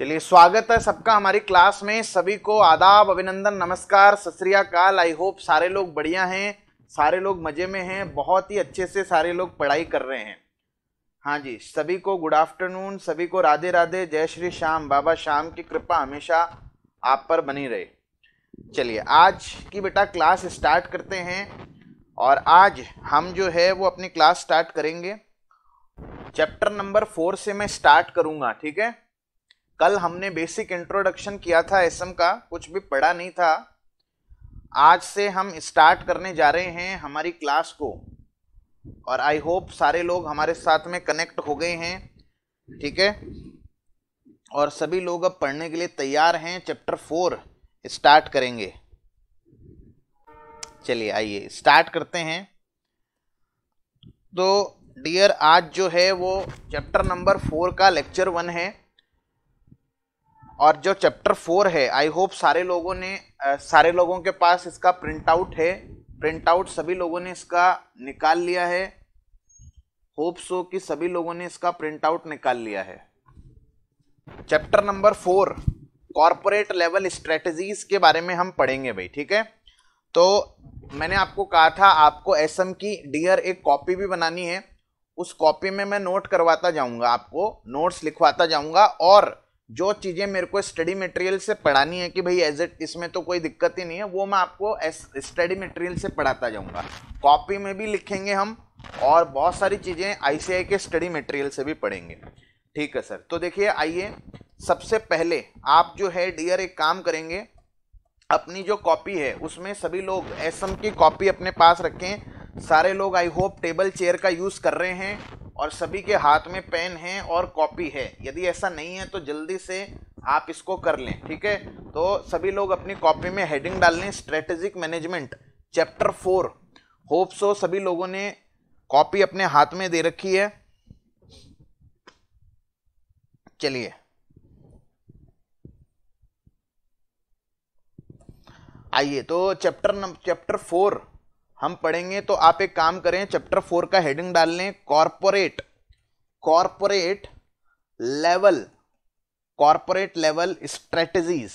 चलिए स्वागत है सबका हमारी क्लास में सभी को आदाब अभिनंदन नमस्कार सतरियाकाल आई होप सारे लोग बढ़िया हैं सारे लोग मज़े में हैं बहुत ही अच्छे से सारे लोग पढ़ाई कर रहे हैं हाँ जी सभी को गुड आफ्टरनून सभी को राधे राधे जय श्री श्याम बाबा श्याम की कृपा हमेशा आप पर बनी रहे चलिए आज की बेटा क्लास स्टार्ट करते हैं और आज हम जो है वो अपनी क्लास स्टार्ट करेंगे चैप्टर नंबर फोर से मैं स्टार्ट करूँगा ठीक है कल हमने बेसिक इंट्रोडक्शन किया था एसएम का कुछ भी पढ़ा नहीं था आज से हम स्टार्ट करने जा रहे हैं हमारी क्लास को और आई होप सारे लोग हमारे साथ में कनेक्ट हो गए हैं ठीक है और सभी लोग अब पढ़ने के लिए तैयार हैं चैप्टर फोर स्टार्ट करेंगे चलिए आइए स्टार्ट करते हैं तो डियर आज जो है वो चैप्टर नंबर फोर का लेक्चर वन है और जो चैप्टर फोर है आई होप सारे लोगों ने आ, सारे लोगों के पास इसका प्रिंट आउट है प्रिंट आउट सभी लोगों ने इसका निकाल लिया है होप सो कि सभी लोगों ने इसका प्रिंट आउट निकाल लिया है chapter number four corporate level strategies के बारे में हम पढ़ेंगे भाई ठीक है तो मैंने आपको कहा था आपको एस की डियर एक कॉपी भी बनानी है उस कॉपी में मैं नोट करवाता जाऊंगा आपको नोट्स लिखवाता जाऊंगा और जो चीज़ें मेरे को स्टडी मटेरियल से पढ़ानी है कि भाई एज एट इसमें तो कोई दिक्कत ही नहीं है वो मैं आपको स्टडी मटेरियल से पढ़ाता जाऊँगा कॉपी में भी लिखेंगे हम और बहुत सारी चीज़ें आई के स्टडी मटेरियल से भी पढ़ेंगे ठीक है सर तो देखिए आइए सबसे पहले आप जो है डियर एक काम करेंगे अपनी जो कॉपी है उसमें सभी लोग एस की कॉपी अपने पास रखें सारे लोग आई होप टेबल चेयर का यूज़ कर रहे हैं और सभी के हाथ में पेन है और कॉपी है यदि ऐसा नहीं है तो जल्दी से आप इसको कर लें ठीक है तो सभी लोग अपनी कॉपी में हेडिंग डाल लें strategic management chapter four hope so सभी लोगों ने कॉपी अपने हाथ में दे रखी है चलिए आइए तो चैप्टर नंबर चैप्टर फोर हम पढ़ेंगे तो आप एक काम करें चैप्टर फोर का हेडिंग डाल लें corporate corporate level corporate level strategies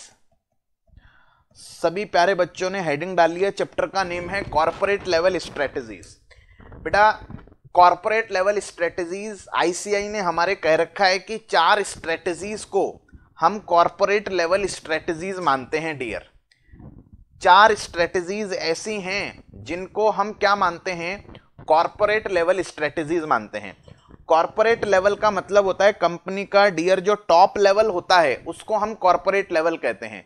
सभी प्यारे बच्चों ने हेडिंग डाल लिया चैप्टर का नेम है कॉरपोरेट लेवल स्ट्रेटजीज बेटा कॉरपोरेट लेवल स्ट्रेटजीज आईसीआई ने हमारे कह रखा है कि चार स्ट्रेटजीज को हम कॉरपोरेट लेवल स्ट्रेटजीज मानते हैं डियर चार स्ट्रेटजीज ऐसी हैं जिनको हम क्या मानते हैं कॉरपोरेट लेवल स्ट्रेटजीज मानते हैं कॉरपोरेट लेवल का मतलब होता है कंपनी का डियर जो टॉप लेवल होता है उसको हम कॉरपोरेट लेवल कहते हैं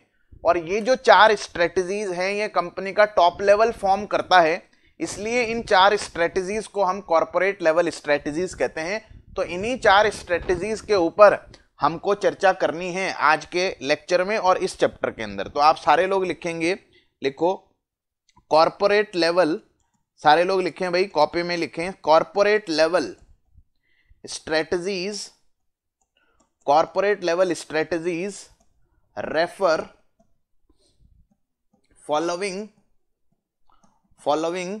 और ये जो चार स्ट्रेटजीज हैं ये कंपनी का टॉप लेवल फॉर्म करता है इसलिए इन चार स्ट्रेटजीज को हम कॉरपोरेट लेवल स्ट्रेटजीज कहते हैं तो इन्हीं चार स्ट्रेटजीज के ऊपर हमको चर्चा करनी है आज के लेक्चर में और इस चैप्टर के अंदर तो आप सारे लोग लिखेंगे लिखो कॉरपोरेट लेवल सारे लोग हैं भाई कॉपी में हैं corporate level strategies corporate level strategies refer following following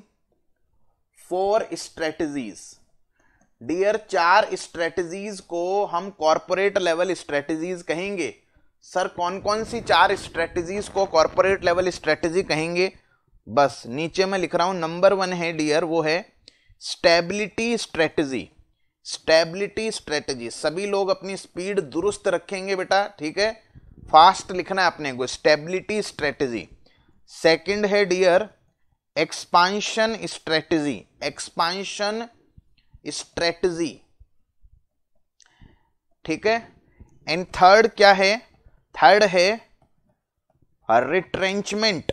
four strategies dear चार स्ट्रेटजीज को हम कॉरपोरेट लेवल स्ट्रेटजीज कहेंगे सर कौन कौन सी चार स्ट्रेटजीज को कॉरपोरेट लेवल स्ट्रेटजी कहेंगे बस नीचे मैं लिख रहा हूँ नंबर वन है डियर वो है स्टेबिलिटी स्ट्रेटजी स्टेबिलिटी स्ट्रेटजी सभी लोग अपनी स्पीड दुरुस्त रखेंगे बेटा ठीक है फास्ट लिखना है अपने को स्टेबिलिटी स्ट्रेटजी सेकंड है dear expansion strategy expansion strategy ठीक है एंड थर्ड क्या है थर्ड है रिट्रेंचमेंट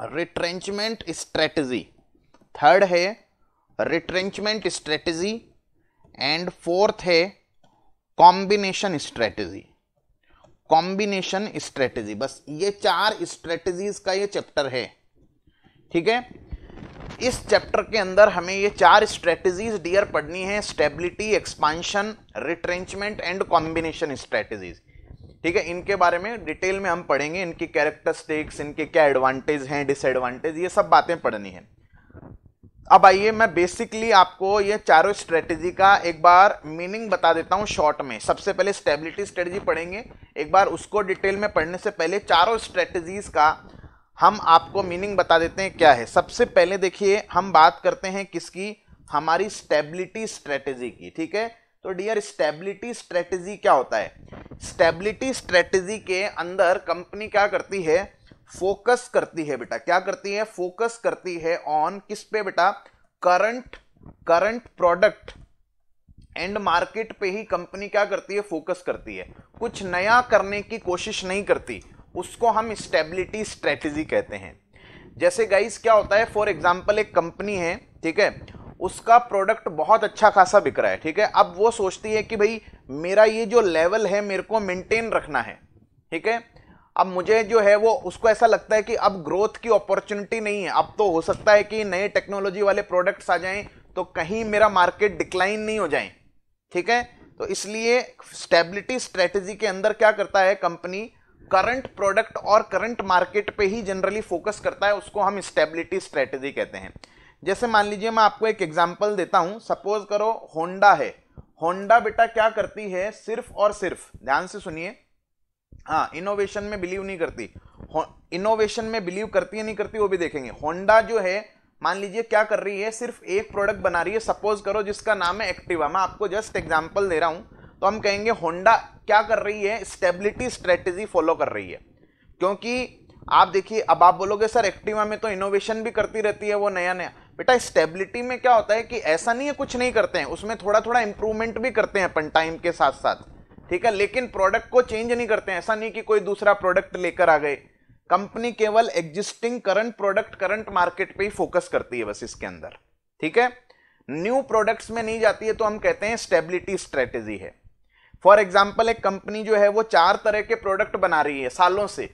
रिट्रेंचमेंट स्ट्रेटजी थर्ड है रिट्रेंचमेंट स्ट्रेटजी एंड फोर्थ है कॉम्बिनेशन स्ट्रेटजी कॉम्बिनेशन स्ट्रेटजी बस ये चार स्ट्रेटजीज का ये चैप्टर है ठीक है इस चैप्टर के अंदर हमें ये चार स्ट्रेटजीज डियर पढ़नी है stability expansion retrenchment and combination strategies ठीक है इनके बारे में डिटेल में हम पढ़ेंगे इनकी कैरेक्टरिस्टिक्स इनके क्या एडवांटेज हैं डिसएडवांटेज ये सब बातें पढ़नी है अब आइए मैं बेसिकली आपको ये चारों स्ट्रेटेजी का एक बार मीनिंग बता देता हूँ शॉर्ट में सबसे पहले स्टेबिलिटी स्ट्रेटजी पढ़ेंगे एक बार उसको डिटेल में पढ़ने से पहले चारों स्ट्रेटजीज़ का हम आपको मीनिंग बता देते हैं क्या है सबसे पहले देखिए हम बात करते हैं किसकी हमारी स्टेबिलिटी स्ट्रेटेजी की ठीक है तो डियर स्टेबिलिटी स्ट्रेटजी क्या होता है स्टेबिलिटी स्ट्रेटजी के अंदर कंपनी क्या करती है फोकस करती है बेटा क्या करती है फोकस करती है ऑन किस पे बेटा current current product and market पे ही कंपनी क्या करती है फोकस करती है कुछ नया करने की कोशिश नहीं करती उसको हम स्टेबिलिटी स्ट्रेटजी कहते हैं जैसे गाइस क्या होता है फॉर एग्जांपल एक कंपनी है ठीक है उसका प्रोडक्ट बहुत अच्छा खासा बिक रहा है ठीक है अब वो सोचती है कि भाई मेरा ये जो लेवल है मेरे को मेंटेन रखना है ठीक है अब मुझे जो है वो उसको ऐसा लगता है कि अब ग्रोथ की अपॉर्चुनिटी नहीं है अब तो हो सकता है कि नए टेक्नोलॉजी वाले प्रोडक्ट्स आ जाएं तो कहीं मेरा मार्केट डिक्लाइन नहीं हो जाए ठीक है तो इसलिए स्टेबिलिटी स्ट्रेटेजी के अंदर क्या करता है कंपनी करंट प्रोडक्ट और करंट मार्केट पे ही जनरली फोकस करता है उसको हम स्टेबिलिटी स्ट्रेटेजी कहते हैं जैसे मान लीजिए मैं आपको एक एग्जाम्पल देता हूं सपोज करो होंडा है होंडा बेटा क्या करती है सिर्फ और सिर्फ ध्यान से सुनिए हाँ इनोवेशन में बिलीव नहीं करती इनोवेशन में बिलीव करती है नहीं करती वो भी देखेंगे होंडा जो है मान लीजिए क्या कर रही है सिर्फ एक प्रोडक्ट बना रही है सपोज करो जिसका नाम है एक्टिवा मैं आपको जस्ट एग्जाम्पल दे रहा हूँ तो हम कहेंगे होंडा क्या कर रही है स्टेबिलिटी स्ट्रेटेजी फॉलो कर रही है क्योंकि आप देखिए अब आप बोलोगे सर एक्टिवा में तो इनोवेशन भी करती रहती है वो नया नया बेटा स्टेबिलिटी में क्या होता है कि ऐसा नहीं है कुछ नहीं करते हैं उसमें थोड़ा थोड़ा इंप्रूवमेंट भी करते हैं अपन टाइम के साथ साथ ठीक है लेकिन प्रोडक्ट को चेंज नहीं करते हैं ऐसा नहीं कि कोई दूसरा प्रोडक्ट लेकर आ गए कंपनी केवल existing current product current market पे ही फोकस करती है बस इसके अंदर ठीक है न्यू प्रोडक्ट्स में नहीं जाती है तो हम कहते हैं स्टेबिलिटी स्ट्रेटेजी है फॉर एग्जाम्पल एक कंपनी जो है वो चार तरह के प्रोडक्ट बना रही है सालों से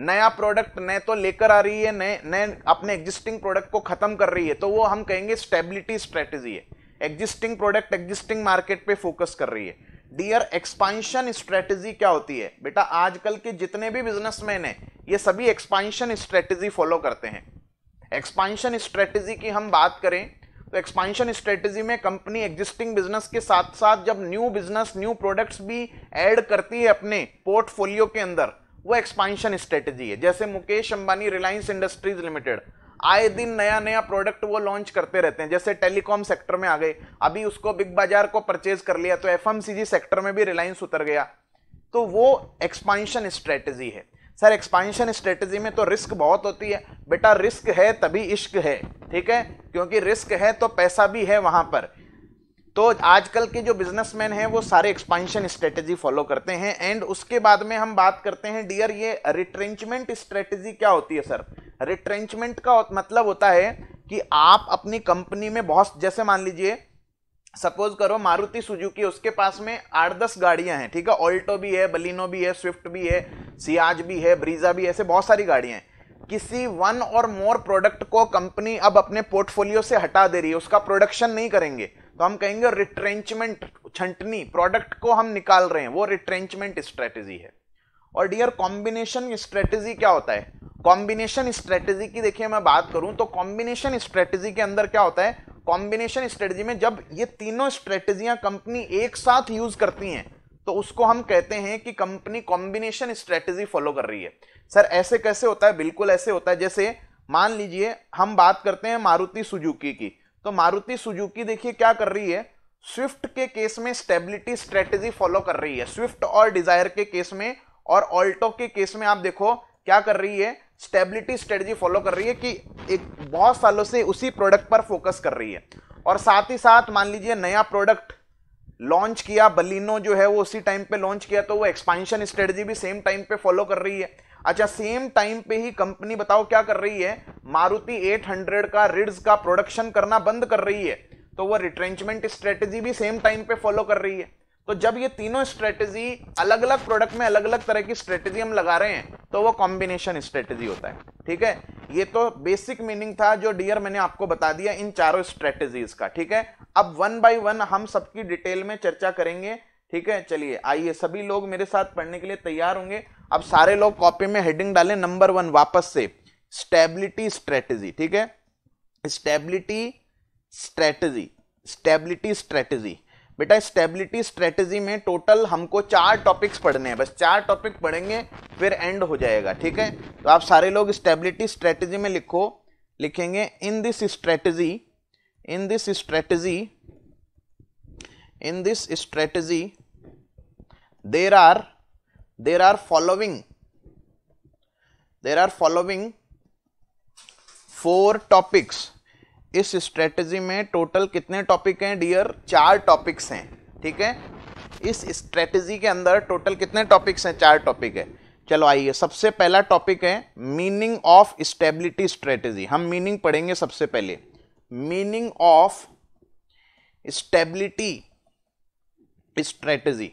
नया प्रोडक्ट नए तो लेकर आ रही है नए नए अपने एग्जिस्टिंग प्रोडक्ट को खत्म कर रही है तो वो हम कहेंगे स्टेबिलिटी स्ट्रेटेजी है एग्जिस्टिंग प्रोडक्ट एग्जिस्टिंग मार्केट पे फोकस कर रही है डियर एक्सपांशन स्ट्रेटेजी क्या होती है बेटा आजकल के जितने भी बिजनेसमैन हैं ये सभी एक्सपांशन स्ट्रेटेजी फॉलो करते हैं एक्सपांशन स्ट्रेटेजी की हम बात करें तो एक्सपांशन स्ट्रेटेजी में कंपनी एग्जिस्टिंग बिजनेस के साथ साथ जब न्यू बिजनेस न्यू प्रोडक्ट्स भी ऐड करती है अपने पोर्टफोलियो के अंदर वो एक्सपांशन स्ट्रेटेजी है जैसे मुकेश अंबानी रिलायंस इंडस्ट्रीज लिमिटेड आए दिन नया नया प्रोडक्ट वो लॉन्च करते रहते हैं जैसे टेलीकॉम सेक्टर में आ गए अभी उसको बिग बाजार को परचेज कर लिया तो एफ सेक्टर में भी रिलायंस उतर गया तो वो एक्सपांशन स्ट्रेटेजी है सर एक्सपांशन स्ट्रेटेजी में तो रिस्क बहुत होती है बेटा रिस्क है तभी इश्क है ठीक है क्योंकि रिस्क है तो पैसा भी है वहां पर तो आजकल के जो बिजनेसमैन हैं वो सारे एक्सपांशन स्ट्रेटेजी फॉलो करते हैं एंड उसके बाद में हम बात करते हैं डियर ये रिट्रेंचमेंट स्ट्रेटेजी क्या होती है सर रिट्रेंचमेंट का मतलब होता है कि आप अपनी कंपनी में बहुत जैसे मान लीजिए सपोज करो मारुति सुजुकी उसके पास में आठ दस गाड़ियां हैं ठीक है ऑल्टो भी है बलिनो भी है स्विफ्ट भी है सियाज भी है ब्रीजा भी है ऐसे बहुत सारी गाड़ियां हैं किसी वन और मोर प्रोडक्ट को कंपनी अब अपने पोर्टफोलियो से हटा दे रही है उसका प्रोडक्शन नहीं करेंगे तो हम कहेंगे रिट्रेंचमेंट छंटनी प्रोडक्ट को हम निकाल रहे हैं वो रिट्रेंचमेंट स्ट्रेटेजी है और डियर कॉम्बिनेशन स्ट्रेटेजी क्या होता है कॉम्बिनेशन स्ट्रेटेजी की देखिए मैं बात करूं तो कॉम्बिनेशन स्ट्रेटेजी के अंदर क्या होता है कॉम्बिनेशन स्ट्रेटेजी में जब ये तीनों स्ट्रेटेजियां कंपनी एक साथ यूज करती हैं तो उसको हम कहते हैं कि कंपनी कॉम्बिनेशन स्ट्रेटेजी फॉलो कर रही है सर ऐसे कैसे होता है बिल्कुल ऐसे होता है जैसे मान लीजिए हम बात करते हैं मारुति सुजुकी की तो मारुति सुजुकी देखिए क्या कर रही है स्विफ्ट के केस में स्टेबिलिटी स्ट्रेटेजी फॉलो कर रही है स्विफ्ट और डिजायर के केस में और ऑल्टो के केस में आप देखो क्या कर रही है स्टेबिलिटी स्ट्रेटजी फॉलो कर रही है कि एक बहुत सालों से उसी प्रोडक्ट पर फोकस कर रही है और साथ ही साथ मान लीजिए नया प्रोडक्ट लॉन्च किया बलिनो जो है वो उसी टाइम पे लॉन्च किया तो वो एक्सपांशन स्ट्रेटजी भी सेम टाइम पे फॉलो कर रही है अच्छा सेम टाइम पे ही कंपनी बताओ क्या कर रही है मारुति 800 का रिड्स का प्रोडक्शन करना बंद कर रही है तो वो रिट्रेंचमेंट स्ट्रेटेजी भी सेम टाइम पे फॉलो कर रही है तो जब ये तीनों स्ट्रेटेजी अलग अलग प्रोडक्ट में अलग अलग तरह की स्ट्रेटेजी हम लगा रहे हैं तो वो कॉम्बिनेशन स्ट्रेटेजी होता है ठीक है ये तो बेसिक मीनिंग था जो डियर मैंने आपको बता दिया इन चारों स्ट्रेटेजीज का ठीक है अब वन बाय वन हम सबकी डिटेल में चर्चा करेंगे ठीक है चलिए आइए सभी लोग मेरे साथ पढ़ने के लिए तैयार होंगे अब सारे लोग कॉपी में हेडिंग डालें नंबर वन वापस से स्टेबिलिटी स्ट्रेटेजी ठीक है स्टेबिलिटी स्ट्रेटेजी स्टेबिलिटी स्ट्रेटेजी बेटा स्टेबिलिटी स्ट्रेटेजी में टोटल हमको चार टॉपिक्स पढ़ने हैं बस चार टॉपिक पढ़ेंगे फिर एंड हो जाएगा ठीक है तो आप सारे लोग स्टेबिलिटी स्ट्रेटेजी में लिखो लिखेंगे in this strategy in this strategy in this strategy there are there are following there are following four topics इस स्ट्रेटजी में टोटल कितने टॉपिक हैं डियर चार टॉपिक्स हैं ठीक है इस स्ट्रेटजी के अंदर टोटल कितने टॉपिक्स हैं चार टॉपिक है चलो आइए सबसे पहला टॉपिक है मीनिंग ऑफ स्टेबिलिटी स्ट्रेटजी हम मीनिंग पढ़ेंगे सबसे पहले meaning of stability strategy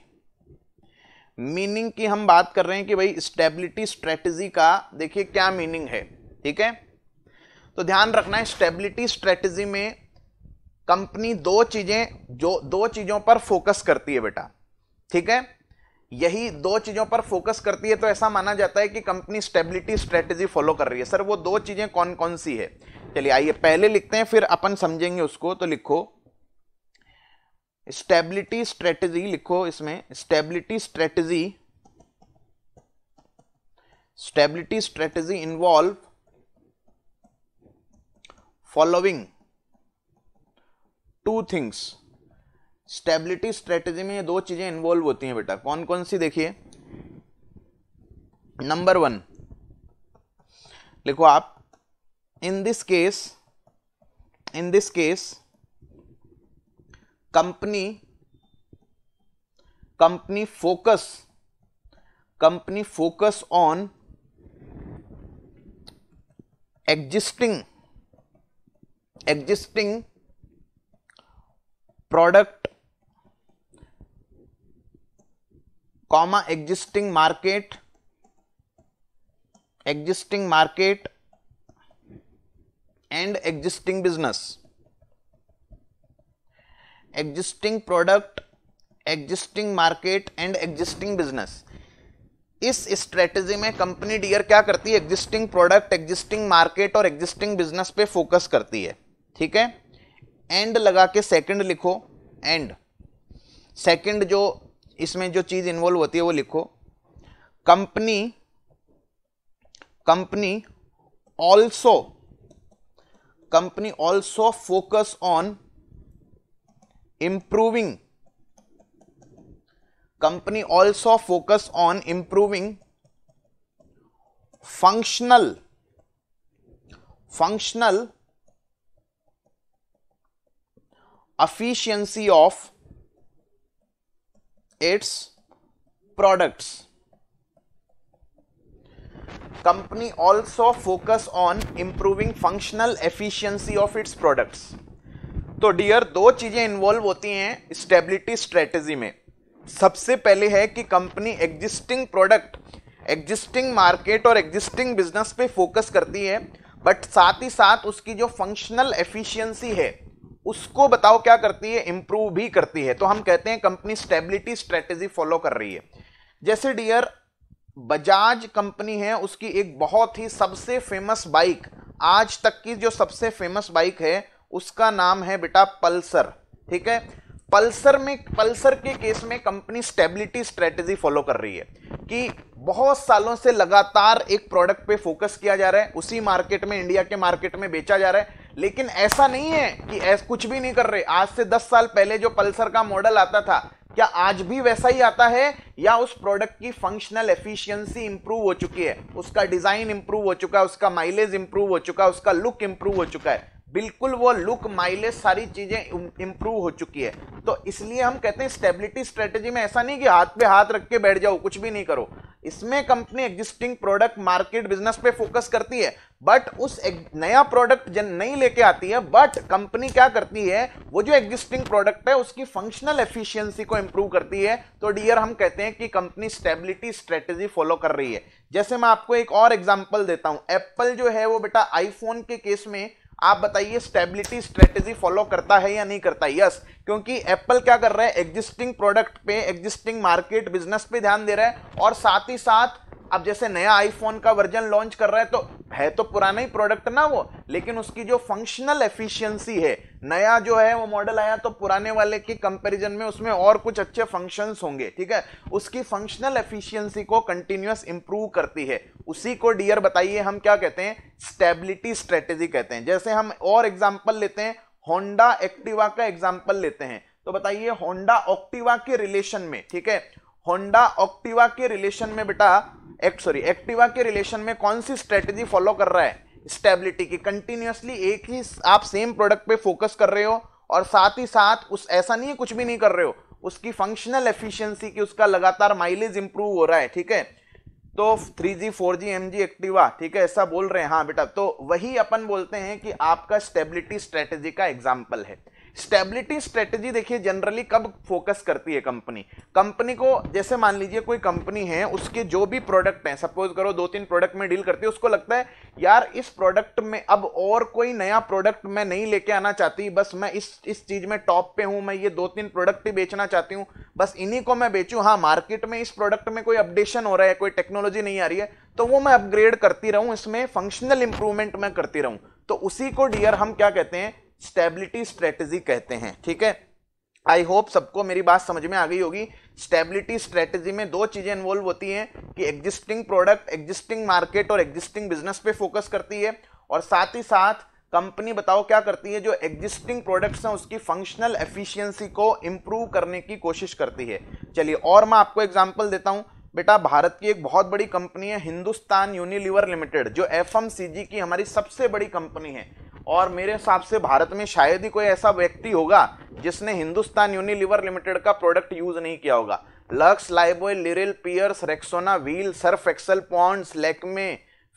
meaning की हम बात कर रहे हैं कि भाई स्टेबिलिटी स्ट्रेटजी का देखिए क्या मीनिंग है ठीक है तो ध्यान रखना है स्टेबिलिटी स्ट्रेटजी में कंपनी दो चीजें जो दो चीजों पर फोकस करती है बेटा ठीक है यही दो चीजों पर फोकस करती है तो ऐसा माना जाता है कि कंपनी स्टेबिलिटी स्ट्रेटजी फॉलो कर रही है सर वो दो चीजें कौन कौन सी है चलिए आइए पहले लिखते हैं फिर अपन समझेंगे उसको तो लिखो स्टेबिलिटी स्ट्रेटजी लिखो इसमें stability strategy stability strategy involve following two things stability strategy में ये दो चीजें इन्वॉल्व होती हैं बेटा कौन कौन सी देखिए नंबर वन लिखो आप in this case in this case company company focus company focus on existing existing product comma existing market existing market and existing business existing product existing market and existing business इस strategy में company dear क्या करती है existing product existing market और existing business पे focus करती है ठीक है एंड लगा के सेकंड लिखो एंड सेकंड जो इसमें जो चीज़ इन्वॉल्व होती है वो लिखो company company also company also focus on improving company also focus on improving functional functional efficiency of its products company also focus on improving functional efficiency of its products तो dear दो चीजें involve होती हैं stability strategy में सबसे पहले है कि company existing product existing market और एग्जिस्टिंग बिजनेस पे फोकस करती है बट साथ ही साथ उसकी जो फंक्शनल एफिशिएंसी है उसको बताओ क्या करती है इंप्रूव भी करती है तो हम कहते हैं कंपनी स्टेबिलिटी स्ट्रेटेजी फॉलो कर रही है जैसे डियर बजाज कंपनी है उसकी एक बहुत ही सबसे फेमस बाइक आज तक की जो सबसे फेमस बाइक है उसका नाम है बेटा पल्सर ठीक है पल्सर में पल्सर के केस में कंपनी स्टेबिलिटी स्ट्रेटजी फॉलो कर रही है कि बहुत सालों से लगातार एक प्रोडक्ट पे फोकस किया जा रहा है उसी मार्केट में इंडिया के मार्केट में बेचा जा रहा है लेकिन ऐसा नहीं है कि ऐसा कुछ भी नहीं कर रहे आज से 10 साल पहले जो पल्सर का मॉडल आता था क्या आज भी वैसा ही आता है या उस प्रोडक्ट की फंक्शनल एफिशिएंसी इंप्रूव हो चुकी है उसका डिजाइन इंप्रूव हो चुका है उसका माइलेज इंप्रूव हो चुका है उसका लुक इंप्रूव हो चुका है बिल्कुल वो लुक माइलेज सारी चीज़ें इम्प्रूव हो चुकी है तो इसलिए हम कहते हैं स्टेबिलिटी स्ट्रेटेजी में ऐसा नहीं कि हाथ पे हाथ रख के बैठ जाओ कुछ भी नहीं करो इसमें company existing product market business पे फोकस करती है बट उस एक नया प्रोडक्ट जन नहीं लेके आती है बट कंपनी क्या करती है वो जो एग्जिस्टिंग प्रोडक्ट है उसकी फंक्शनल एफिशिएंसी को इंप्रूव करती है तो डियर हम कहते हैं कि कंपनी स्टेबिलिटी स्ट्रेटेजी फॉलो कर रही है जैसे मैं आपको एक और एग्जाम्पल देता हूँ एप्पल जो है वो बेटा आईफोन के केस में आप बताइए स्टेबिलिटी स्ट्रेटेजी फॉलो करता है या नहीं करता यस क्योंकि एप्पल क्या कर रहा है एग्जिस्टिंग प्रोडक्ट पे एग्जिस्टिंग मार्केट बिजनेस पे ध्यान दे रहा है और साथ ही साथ अब जैसे नया आईफोन का वर्जन लॉन्च कर रहा है तो है तो पुराना ही प्रोडक्ट ना वो लेकिन उसकी जो फंक्शनल एफिशिएंसी है नया जो है वो मॉडल आया तो पुराने वाले के कंपैरिजन में उसमें और कुछ अच्छे फंक्शंस होंगे ठीक है उसकी फंक्शनल एफिशिएंसी को कंटिन्यूस इंप्रूव करती है उसी को डियर बताइए हम क्या कहते हैं स्टेबिलिटी स्ट्रेटेजी कहते हैं जैसे हम और एग्जाम्पल लेते हैं होंडा एक्टिवा का एग्जाम्पल लेते हैं तो बताइए होंडा ऑक्टिवा के रिलेशन में ठीक है होंडा ऑक्टिवा के रिलेशन में बेटा एक सॉरी एक्टिवा के रिलेशन में कौन सी स्ट्रेटेजी फॉलो कर रहा है स्टेबिलिटी की कंटिन्यूसली एक ही आप सेम प्रोडक्ट पे फोकस कर रहे हो और साथ ही साथ उस ऐसा नहीं है कुछ भी नहीं कर रहे हो उसकी फंक्शनल एफिशिएंसी की उसका लगातार माइलेज इंप्रूव हो रहा है ठीक है तो 3G 4G MG एक्टिवा ठीक है ऐसा बोल रहे हैं हाँ बेटा तो वही अपन बोलते हैं कि आपका स्टेबिलिटी स्ट्रेटेजी का एग्जाम्पल है स्टेबिलिटी स्ट्रेटेजी देखिए जनरली कब फोकस करती है कंपनी कंपनी को जैसे मान लीजिए कोई कंपनी है उसके जो भी प्रोडक्ट हैं सपोज करो दो तीन प्रोडक्ट में डील करती है उसको लगता है यार इस प्रोडक्ट में अब और कोई नया प्रोडक्ट मैं नहीं लेके आना चाहती बस मैं इस इस चीज़ में टॉप पे हूँ मैं ये दो तीन प्रोडक्ट ही बेचना चाहती हूँ बस इन्हीं को मैं बेचूँ हाँ मार्केट में इस प्रोडक्ट में कोई अपडेशन हो रहा है कोई टेक्नोलॉजी नहीं आ रही है तो वो मैं अपग्रेड करती रहूँ इसमें फंक्शनल इंप्रूवमेंट मैं करती रहूँ तो उसी को डियर हम क्या कहते हैं स्टेबिलिटी स्ट्रेटजी कहते हैं ठीक है आई होप सबको मेरी बात समझ में आ गई होगी स्टेबिलिटी स्ट्रेटजी में दो चीज़ें इन्वॉल्व होती हैं कि एग्जिस्टिंग प्रोडक्ट एग्जिस्टिंग मार्केट और एग्जिस्टिंग बिजनेस पे फोकस करती है और साथ ही साथ कंपनी बताओ क्या करती है जो एग्जिस्टिंग प्रोडक्ट्स हैं उसकी फंक्शनल एफिशिएंसी को इम्प्रूव करने की कोशिश करती है चलिए और मैं आपको एग्जाम्पल देता हूँ बेटा भारत की एक बहुत बड़ी कंपनी है हिंदुस्तान यूनिलीवर लिमिटेड जो एफ की हमारी सबसे बड़ी कंपनी है और मेरे हिसाब से भारत में शायद ही कोई ऐसा व्यक्ति होगा जिसने हिंदुस्तान यूनिलीवर लिमिटेड का प्रोडक्ट यूज नहीं किया होगा Lux Lifebuoy Liril Pears Rexona Wheel Surf Excel Pond's Lakme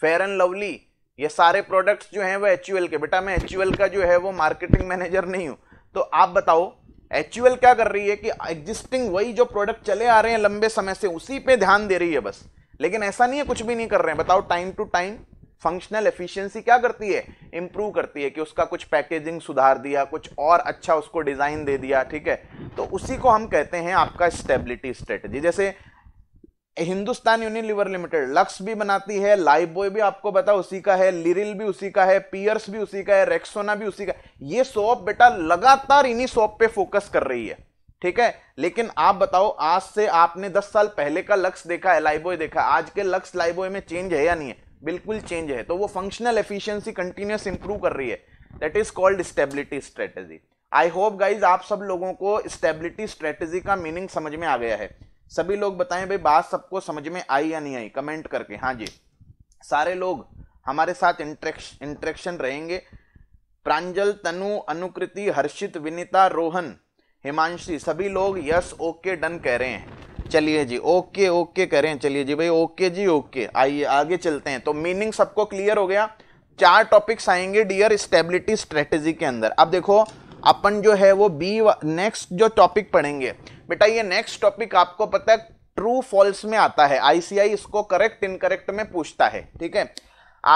Fair and Lovely ये सारे प्रोडक्ट्स जो हैं वो एच के बेटा मैं एच का जो है वो मार्केटिंग मैनेजर नहीं हूँ तो आप बताओ एच क्या कर रही है कि एग्जिस्टिंग वही जो प्रोडक्ट चले आ रहे हैं लंबे समय से उसी पे ध्यान दे रही है बस लेकिन ऐसा नहीं है कुछ भी नहीं कर रहे हैं बताओ time to time functional efficiency क्या करती है इंप्रूव करती है कि उसका कुछ पैकेजिंग सुधार दिया कुछ और अच्छा उसको डिज़ाइन दे दिया ठीक है तो उसी को हम कहते हैं आपका स्टेबिलिटी स्ट्रेटजी जैसे हिंदुस्तान यूनिलीवर लिमिटेड लक्स भी बनाती है लाइव बॉय भी आपको बता उसी का है लिरिल भी उसी का है पियर्स भी उसी का है रेक्सोना भी उसी का ये सॉप बेटा लगातार इन्हीं शॉप पे फोकस कर रही है ठीक है लेकिन आप बताओ आज से आपने 10 साल पहले का लक्स देखा है लाइबोय देखा आज के लक्स लाइबोय में चेंज है या नहीं है बिल्कुल चेंज है तो वो फंक्शनल एफिशिएंसी कंटिन्यूस इंप्रूव कर रही है that is called stability strategy I hope guys आप सब लोगों को स्टेबिलिटी स्ट्रेटेजी का मीनिंग समझ में आ गया है सभी लोग बताएं भाई बात सबको समझ में आई या नहीं आई कमेंट करके हाँ जी सारे लोग हमारे साथ इंट्रैक्श इंट्रैक्शन रहेंगे प्रांजल तनु अनुकृति हर्षित विनीता रोहन हिमांशी सभी लोग यस ओके डन कह रहे हैं चलिए जी ओके ओके करें चलिए जी भाई ओके जी ओके आइए आगे चलते हैं तो मीनिंग सबको क्लियर हो गया चार टॉपिक्स आएंगे डियर स्टेबिलिटी स्ट्रेटेजी के अंदर अब देखो अपन जो है वो बी नेक्स्ट जो टॉपिक पढ़ेंगे बेटा ये नेक्स्ट टॉपिक आपको पता है ट्रू फॉल्स में आता है आईसीआई इसको करेक्ट इनकरेक्ट में पूछता है ठीक है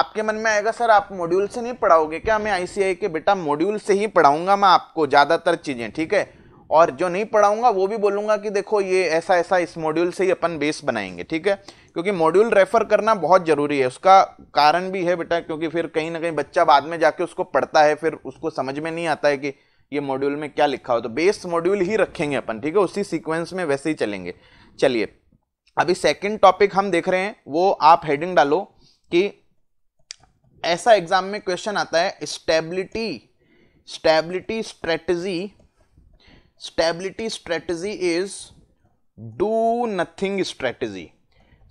आपके मन में आएगा सर आप मॉड्यूल से नहीं पढ़ाओगे क्या मैं आईसीआई के बेटा मॉड्यूल से ही पढ़ाऊंगा मैं आपको ज़्यादातर चीज़ें ठीक है और जो नहीं पढ़ाऊंगा वो भी बोलूंगा कि देखो ये ऐसा ऐसा इस मॉड्यूल से ही अपन बेस बनाएंगे ठीक है क्योंकि मॉड्यूल रेफर करना बहुत ज़रूरी है उसका कारण भी है बेटा क्योंकि फिर कहीं ना कहीं बच्चा बाद में जाके उसको पढ़ता है फिर उसको समझ में नहीं आता है कि ये मॉड्यूल में क्या लिखा हो तो बेस मॉड्यूल ही रखेंगे अपन ठीक है उसी सीक्वेंस में वैसे ही चलेंगे चलिए अभी सेकेंड टॉपिक हम देख रहे हैं वो आप हेडिंग डालो कि ऐसा एग्जाम में क्वेश्चन आता है stability stability strategy stability strategy is do nothing strategy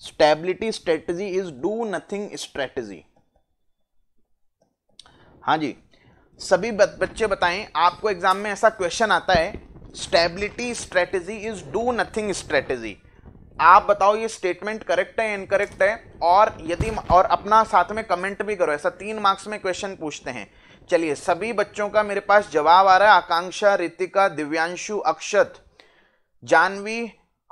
stability strategy is do nothing strategy हाँ जी सभी बच्चे बताएं आपको एग्जाम में ऐसा क्वेश्चन आता है stability strategy is do nothing strategy आप बताओ ये स्टेटमेंट करेक्ट है इनकरेक्ट है और यदि और अपना साथ में कमेंट भी करो ऐसा तीन मार्क्स में क्वेश्चन पूछते हैं चलिए सभी बच्चों का मेरे पास जवाब आ रहा है आकांक्षा रितिका दिव्यांशु अक्षत जानवी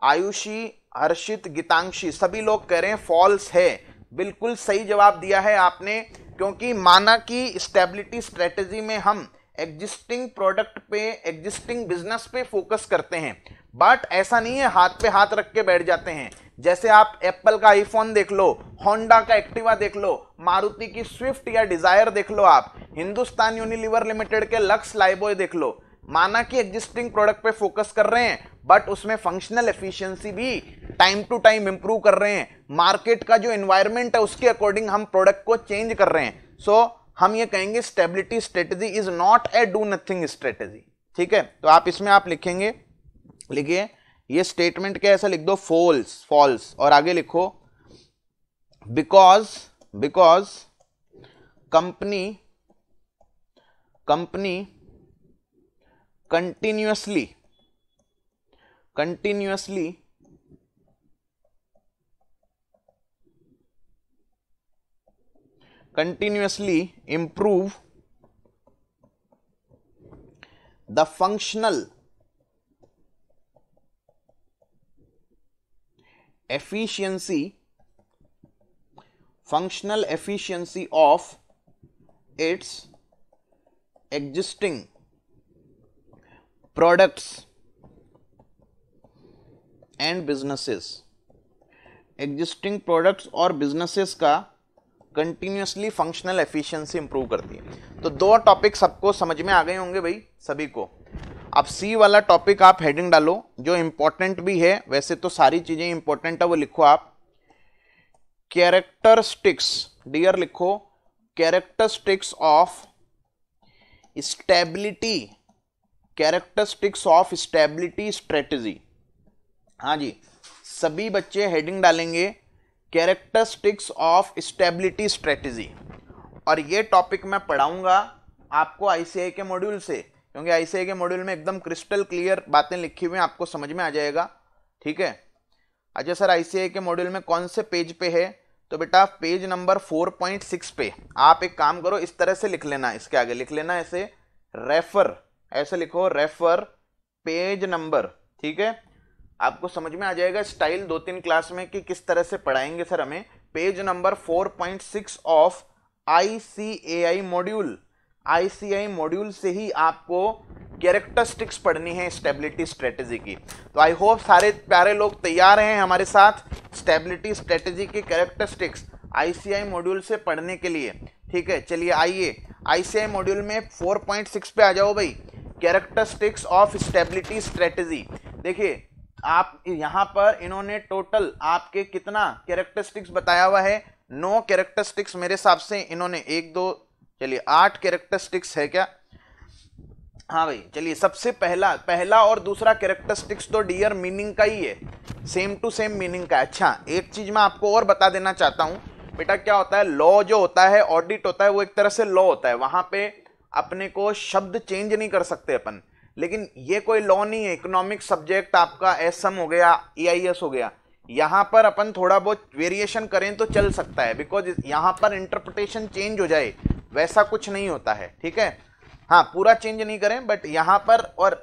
आयुषी हर्षित गीतांशी सभी लोग कह रहे हैं फॉल्स है बिल्कुल सही जवाब दिया है आपने क्योंकि माना कि स्टेबिलिटी स्ट्रेटजी में हम एग्जिस्टिंग प्रोडक्ट पे एग्जिस्टिंग बिजनेस पे फोकस करते हैं बट ऐसा नहीं है हाथ पे हाथ रख के बैठ जाते हैं जैसे आप एप्पल का आईफोन देख लो होंडा का एक्टिवा देख लो मारुति की स्विफ्ट या डिजायर देख लो आप हिंदुस्तान यूनिलीवर लिमिटेड के लक्स लाइबोय देख लो माना कि एग्जिस्टिंग प्रोडक्ट पे फोकस कर रहे हैं बट उसमें फंक्शनल एफिशिएंसी भी टाइम टू टाइम इंप्रूव कर रहे हैं मार्केट का जो एनवायरनमेंट है उसके अकॉर्डिंग हम प्रोडक्ट को चेंज कर रहे हैं सो so, हम ये कहेंगे stability strategy is not a do nothing strategy ठीक है तो आप इसमें आप लिखेंगे लिखिए ये स्टेटमेंट क्या ऐसा लिख दो फॉल्स फॉल्स और आगे लिखो because because company company continuously continuously continuously improve the functional efficiency functional efficiency of its existing products and businesses. Existing products or businesses का कंटिन्यूसली फंक्शनल एफिशिएंसी इंप्रूव करती है तो दो टॉपिक सबको समझ में आ गए होंगे भाई सभी को अब सी वाला टॉपिक आप हेडिंग डालो जो इम्पोर्टेंट भी है वैसे तो सारी चीज़ें इंपॉर्टेंट है वो लिखो आप कैरेक्टरिस्टिक्स डियर लिखो characteristics of stability characteristics of stability strategy हाँ जी सभी बच्चे हेडिंग डालेंगे कैरेक्टरिस्टिक्स ऑफ स्टेबिलिटी स्ट्रेटजी और ये टॉपिक मैं पढ़ाऊंगा आपको आईसीआई के मॉड्यूल से क्योंकि आईसीआई के मॉड्यूल में एकदम क्रिस्टल क्लियर बातें लिखी हुई हैं आपको समझ में आ जाएगा ठीक है अच्छा सर आईसीआई के मॉड्यूल में कौन से पेज पे है तो बेटा पेज नंबर 4.6 पे आप एक काम करो इस तरह से लिख लेना इसके आगे लिख लेना ऐसे रेफर ऐसे लिखो रेफर पेज नंबर ठीक है आपको समझ में आ जाएगा स्टाइल दो तीन क्लास में कि किस तरह से पढ़ाएंगे सर हमें page number 4.6 of I C A I module I C I module से ही आपको कैरेक्टरिस्टिक्स पढ़नी है स्टेबिलिटी स्ट्रेटेजी की तो आई होप सारे प्यारे लोग तैयार हैं हमारे साथ स्टेबिलिटी स्ट्रेटेजी के कैरेक्टरिस्टिक्स आईसीआई मॉड्यूल से पढ़ने के लिए ठीक है चलिए आइए आईसीआई मॉड्यूल में 4.6 पे आ जाओ भाई कैरेक्टरिस्टिक्स ऑफ स्टेबिलिटी स्ट्रेटेजी देखिए आप यहाँ पर इन्होंने टोटल आपके कितना कैरेक्टरिस्टिक्स बताया हुआ है नो कैरेक्टरिस्टिक्स मेरे हिसाब से इन्होंने एक दो चलिए आठ कैरेक्टरिस्टिक्स है क्या हाँ भाई चलिए सबसे पहला पहला और दूसरा कैरेक्टरिस्टिक्स तो डियर मीनिंग का ही है सेम टू सेम मीनिंग का अच्छा एक चीज़ मैं आपको और बता देना चाहता हूँ बेटा क्या होता है लॉ जो होता है ऑडिट होता है वो एक तरह से लॉ होता है वहाँ पे अपने को शब्द चेंज नहीं कर सकते अपन लेकिन ये कोई लॉ नहीं है इकोनॉमिक सब्जेक्ट आपका एस एम हो गया ई e हो गया यहाँ पर अपन थोड़ा बहुत वेरिएशन करें तो चल सकता है बिकॉज यहाँ पर इंटरप्रटेशन चेंज हो जाए वैसा कुछ नहीं होता है ठीक है हाँ पूरा चेंज नहीं करें बट यहाँ पर और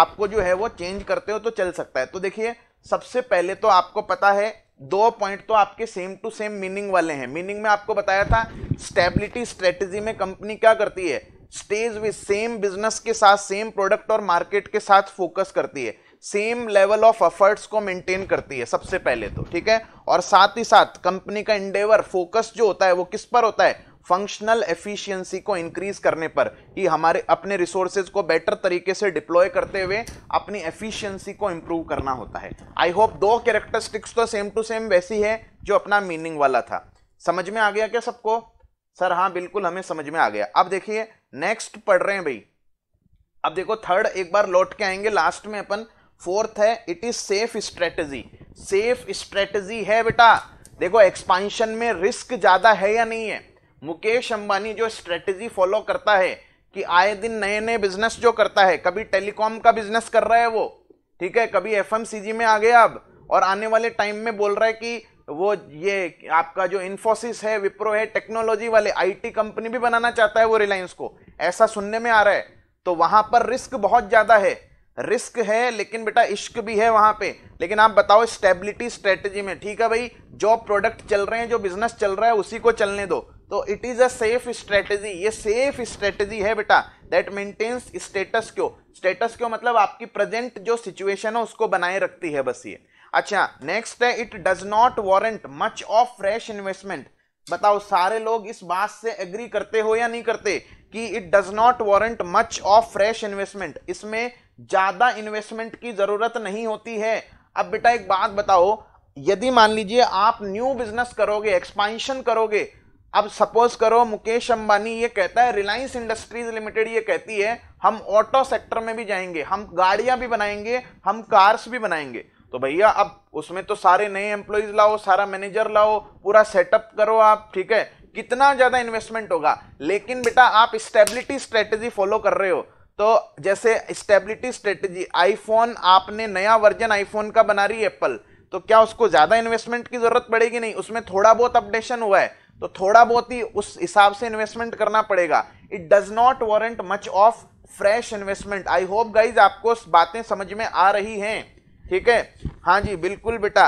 आपको जो है वो चेंज करते हो तो चल सकता है तो देखिए सबसे पहले तो आपको पता है दो पॉइंट तो आपके सेम टू सेम मीनिंग वाले हैं मीनिंग में आपको बताया था स्टेबिलिटी स्ट्रेटजी में कंपनी क्या करती है स्टेज विद सेम बिजनेस के साथ सेम प्रोडक्ट और मार्केट के साथ फोकस करती है सेम लेवल ऑफ एफर्ट्स को मेंटेन करती है सबसे पहले तो ठीक है और साथ ही साथ कंपनी का इंडेवर फोकस जो होता है वो किस पर होता है फंक्शनल एफिशिएंसी को इंक्रीज करने पर कि हमारे अपने रिसोर्सेज को बेटर तरीके से डिप्लॉय करते हुए अपनी एफिशिएंसी को इंप्रूव करना होता है आई होप दो कैरेक्टरिस्टिक्स तो सेम टू सेम वैसी है जो अपना मीनिंग वाला था समझ में आ गया क्या सबको सर हाँ बिल्कुल हमें समझ में आ गया अब देखिए नेक्स्ट पढ़ रहे हैं भाई अब देखो थर्ड एक बार लौट के आएंगे लास्ट में अपन फोर्थ है it is safe strategy safe strategy है बेटा देखो एक्सपांशन में रिस्क ज्यादा है या नहीं है मुकेश अंबानी जो स्ट्रेटजी फॉलो करता है कि आए दिन नए नए बिजनेस जो करता है कभी टेलीकॉम का बिजनेस कर रहा है वो ठीक है कभी एफ में आ गया अब और आने वाले टाइम में बोल रहा है कि वो ये आपका जो इन्फोसिस है विप्रो है टेक्नोलॉजी वाले आईटी कंपनी भी बनाना चाहता है वो रिलायंस को ऐसा सुनने में आ रहा है तो वहां पर रिस्क बहुत ज्यादा है रिस्क है लेकिन बेटा इश्क भी है वहां पे लेकिन आप बताओ स्टेबिलिटी स्ट्रेटजी में ठीक है भाई जो प्रोडक्ट चल रहे हैं जो बिजनेस चल रहा है उसी को चलने दो तो it is a safe strategy ये सेफ स्ट्रेटजी है बेटा that maintains status quo status quo मतलब आपकी प्रेजेंट जो सिचुएशन है उसको बनाए रखती है बस ये अच्छा नेक्स्ट है it does not warrant much of fresh investment बताओ सारे लोग इस बात से एग्री करते हो या नहीं करते कि it does not warrant much of fresh investment इसमें ज्यादा इन्वेस्टमेंट की जरूरत नहीं होती है अब बेटा एक बात बताओ यदि मान लीजिए आप न्यू बिजनेस करोगे एक्सपांशन करोगे अब सपोज करो मुकेश अंबानी ये कहता है रिलायंस इंडस्ट्रीज लिमिटेड ये कहती है हम ऑटो सेक्टर में भी जाएंगे हम गाड़ियां भी बनाएंगे हम कार्स भी बनाएंगे तो भैया अब उसमें तो सारे नए एम्प्लॉयज लाओ सारा मैनेजर लाओ पूरा सेटअप करो आप ठीक है कितना ज़्यादा इन्वेस्टमेंट होगा लेकिन बेटा आप स्टेबिलिटी स्ट्रेटेजी फॉलो कर रहे हो तो जैसे स्टेबिलिटी स्ट्रेटेजी आईफोन आपने नया वर्जन आईफोन का बना रही है एप्पल तो क्या उसको ज़्यादा इन्वेस्टमेंट की ज़रूरत पड़ेगी नहीं उसमें थोड़ा बहुत अपडेशन हुआ है तो थोड़ा बहुत ही उस हिसाब से इन्वेस्टमेंट करना पड़ेगा it does not warrant much of fresh investment I hope guys आपको बातें समझ में आ रही हैं ठीक है हाँ जी बिल्कुल बेटा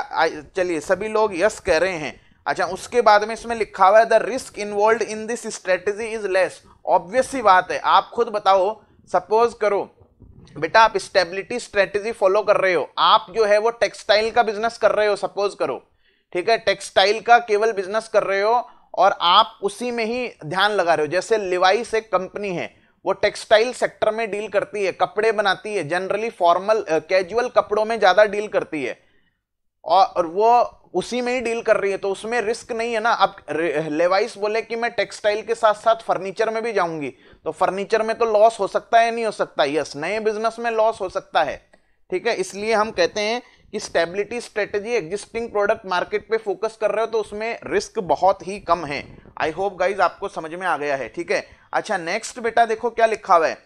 चलिए सभी लोग यस कह रहे हैं अच्छा उसके बाद में इसमें लिखा हुआ है the risk involve in this strategy is less obvious सी बात है आप खुद बताओ सपोज करो बेटा आप स्टेबिलिटी स्ट्रेटेजी फॉलो कर रहे हो आप जो है वो टेक्सटाइल का बिजनेस कर रहे हो सपोज करो ठीक है टेक्सटाइल का केवल बिजनेस कर रहे हो और आप उसी में ही ध्यान लगा रहे हो जैसे लिवाइस एक कंपनी है वो टेक्सटाइल सेक्टर में डील करती है कपड़े बनाती है जनरली फॉर्मल कैजुअल कपड़ों में ज़्यादा डील करती है और वो उसी में ही डील कर रही है तो उसमें रिस्क नहीं है ना अब लेवाइस बोले कि मैं टेक्सटाइल के साथ साथ फर्नीचर में भी जाऊंगी तो फर्नीचर में तो लॉस हो सकता है नहीं हो सकता यस नए बिजनेस में लॉस हो सकता है ठीक है इसलिए हम कहते हैं कि stability strategy existing product market पे फोकस कर रहे हो तो उसमें रिस्क बहुत ही कम है आई होप गाइज आपको समझ में आ गया है ठीक है अच्छा नेक्स्ट बेटा देखो क्या लिखा हुआ है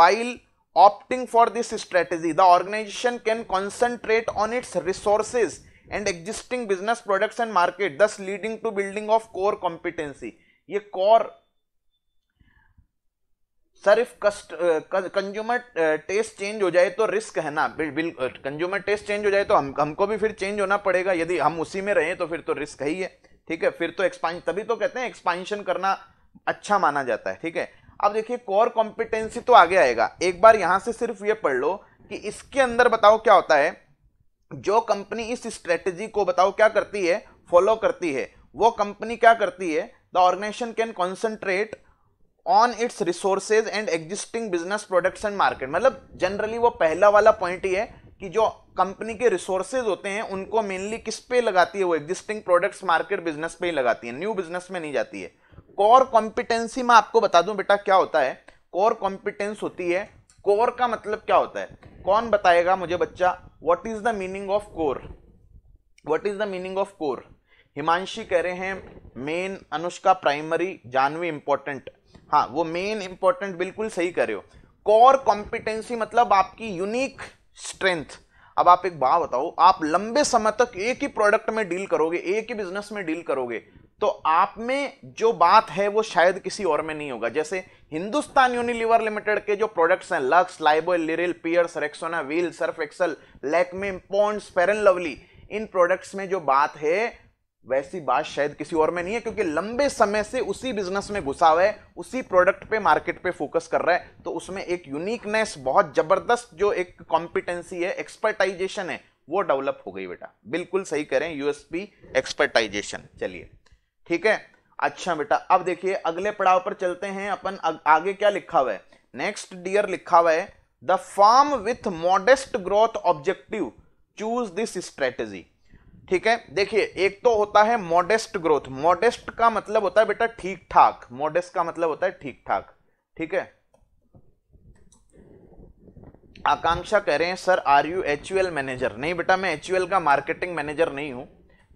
while opting for this strategy the organisation can concentrate on its resources and existing business products and market thus leading to building of core competency ये कोर सर इफ कस्ट कंज्यूमर टेस्ट चेंज हो जाए तो risk है ना bill consumer taste change हो जाए तो हम हमको भी फिर चेंज होना पड़ेगा यदि हम उसी में रहें तो फिर तो रिस्क ही है ठीक है फिर तो एक्सपांस तभी तो कहते हैं एक्सपांशन करना अच्छा माना जाता है ठीक है अब देखिए कोर कॉम्पिटेंसी तो आगे आएगा एक बार यहाँ से सिर्फ ये पढ़ लो कि इसके अंदर बताओ क्या होता है जो कंपनी इस स्ट्रेटेजी को बताओ क्या करती है फॉलो करती है वो कंपनी क्या करती है the organisation can concentrate on its resources and existing business products and market मतलब जनरली वो पहला वाला पॉइंट ही है कि जो कंपनी के रिसोर्सेज होते हैं उनको मेनली किस पे लगाती है वो एग्जिस्टिंग प्रोडक्ट्स मार्केट बिजनेस पे ही लगाती है न्यू बिजनेस में नहीं जाती है कोर कॉम्पिटेंसी मैं आपको बता दूं बेटा क्या होता है कोर कॉम्पिटेंस होती है कोर का मतलब क्या होता है कौन बताएगा मुझे बच्चा what is the meaning of core what is the meaning of core Himanshi कह रहे हैं main Anushka primary Janvi important हाँ वो मेन इंपॉर्टेंट बिल्कुल सही करे हो कोर कॉम्पिटेंसी मतलब आपकी यूनिक स्ट्रेंथ अब आप एक बात बताओ आप लंबे समय तक एक ही प्रोडक्ट में डील करोगे एक ही बिजनेस में डील करोगे तो आप में जो बात है वो शायद किसी और में नहीं होगा जैसे हिंदुस्तान यूनिलीवर लिमिटेड के जो प्रोडक्ट्स हैं Lux Lifebuoy Liril Pears Rexona Wheel Surf Excel Lakme Pond's Fair and Lovely इन प्रोडक्ट्स में जो बात है वैसी बात शायद किसी और में नहीं है क्योंकि लंबे समय से उसी बिजनेस में घुसा हुआ है उसी प्रोडक्ट पे मार्केट पे फोकस कर रहा है तो उसमें एक यूनिकनेस बहुत जबरदस्त जो एक कॉम्पिटेंसी है एक्सपर्टाइजेशन है वो डेवलप हो गई बेटा बिल्कुल सही करें यूएसपी एक्सपर्टाइजेशन चलिए ठीक है अच्छा बेटा अब देखिए अगले पड़ाव पर चलते हैं अपन आगे क्या लिखा हुआ है नेक्स्ट डियर लिखा हुआ है the firm with modest growth objective choose this strategy ठीक है देखिए एक तो होता है मॉडेस्ट ग्रोथ मॉडेस्ट का मतलब होता है बेटा ठीक ठाक मॉडेस्ट का मतलब होता है ठीक ठाक ठीक है आकांक्षा कह रहे हैं sir are you H manager नहीं बेटा मैं एच का मार्केटिंग मैनेजर नहीं हूं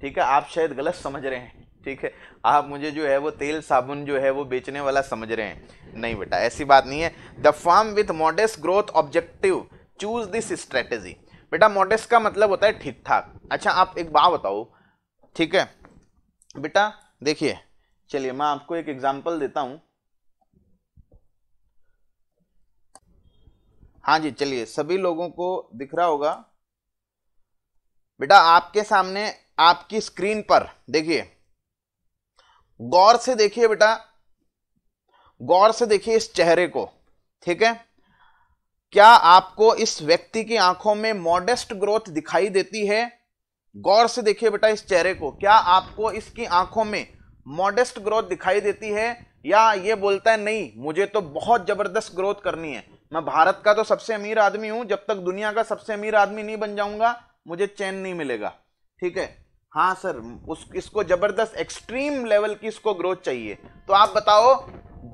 ठीक है आप शायद गलत समझ रहे हैं ठीक है आप मुझे जो है वो तेल साबुन जो है वो बेचने वाला समझ रहे हैं नहीं बेटा ऐसी बात नहीं है the firm with modest growth objective choose this strategy बेटा मॉडेस्ट का मतलब होता है ठीक ठाक अच्छा आप एक बात बताओ ठीक है बेटा देखिए चलिए मैं आपको एक एग्जाम्पल देता हूँ हाँ जी चलिए सभी लोगों को दिख रहा होगा बेटा आपके सामने आपकी स्क्रीन पर देखिए गौर से देखिए बेटा गौर से देखिए इस चेहरे को ठीक है क्या आपको इस व्यक्ति की आंखों में मॉडेस्ट ग्रोथ दिखाई देती है गौर से देखिए बेटा इस चेहरे को क्या आपको इसकी आंखों में मॉडेस्ट ग्रोथ दिखाई देती है या ये बोलता है नहीं मुझे तो बहुत जबरदस्त ग्रोथ करनी है मैं भारत का तो सबसे अमीर आदमी हूं जब तक दुनिया का सबसे अमीर आदमी नहीं बन जाऊंगा मुझे चैन नहीं मिलेगा ठीक है हाँ सर उस इसको जबरदस्त एक्सट्रीम लेवल की इसको ग्रोथ चाहिए तो आप बताओ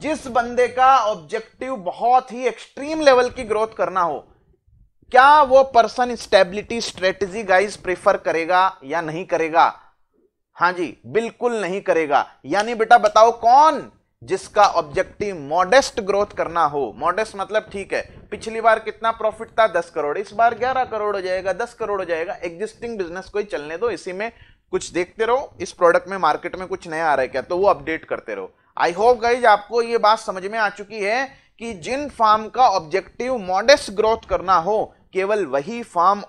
जिस बंदे का ऑब्जेक्टिव बहुत ही एक्सट्रीम लेवल की ग्रोथ करना हो क्या वो person stability strategy guys prefer करेगा या नहीं करेगा हाँ जी बिल्कुल नहीं करेगा यानी बेटा बताओ कौन जिसका ऑब्जेक्टिव मॉडेस्ट ग्रोथ करना हो मॉडेस्ट मतलब ठीक है पिछली बार कितना प्रॉफिट था दस करोड़ इस बार ग्यारह करोड़ हो जाएगा दस करोड़ हो जाएगा एग्जिस्टिंग बिजनेस को ही चलने दो इसी में कुछ देखते रहो इस प्रोडक्ट में मार्केट में कुछ नया आ रहा है क्या तो वो अपडेट करते रहो आई होप गाइज आपको ये बात समझ में आ चुकी है कि जिन फार्म का ऑब्जेक्टिव मॉडेस्ट ग्रोथ करना हो केवल वही फार्म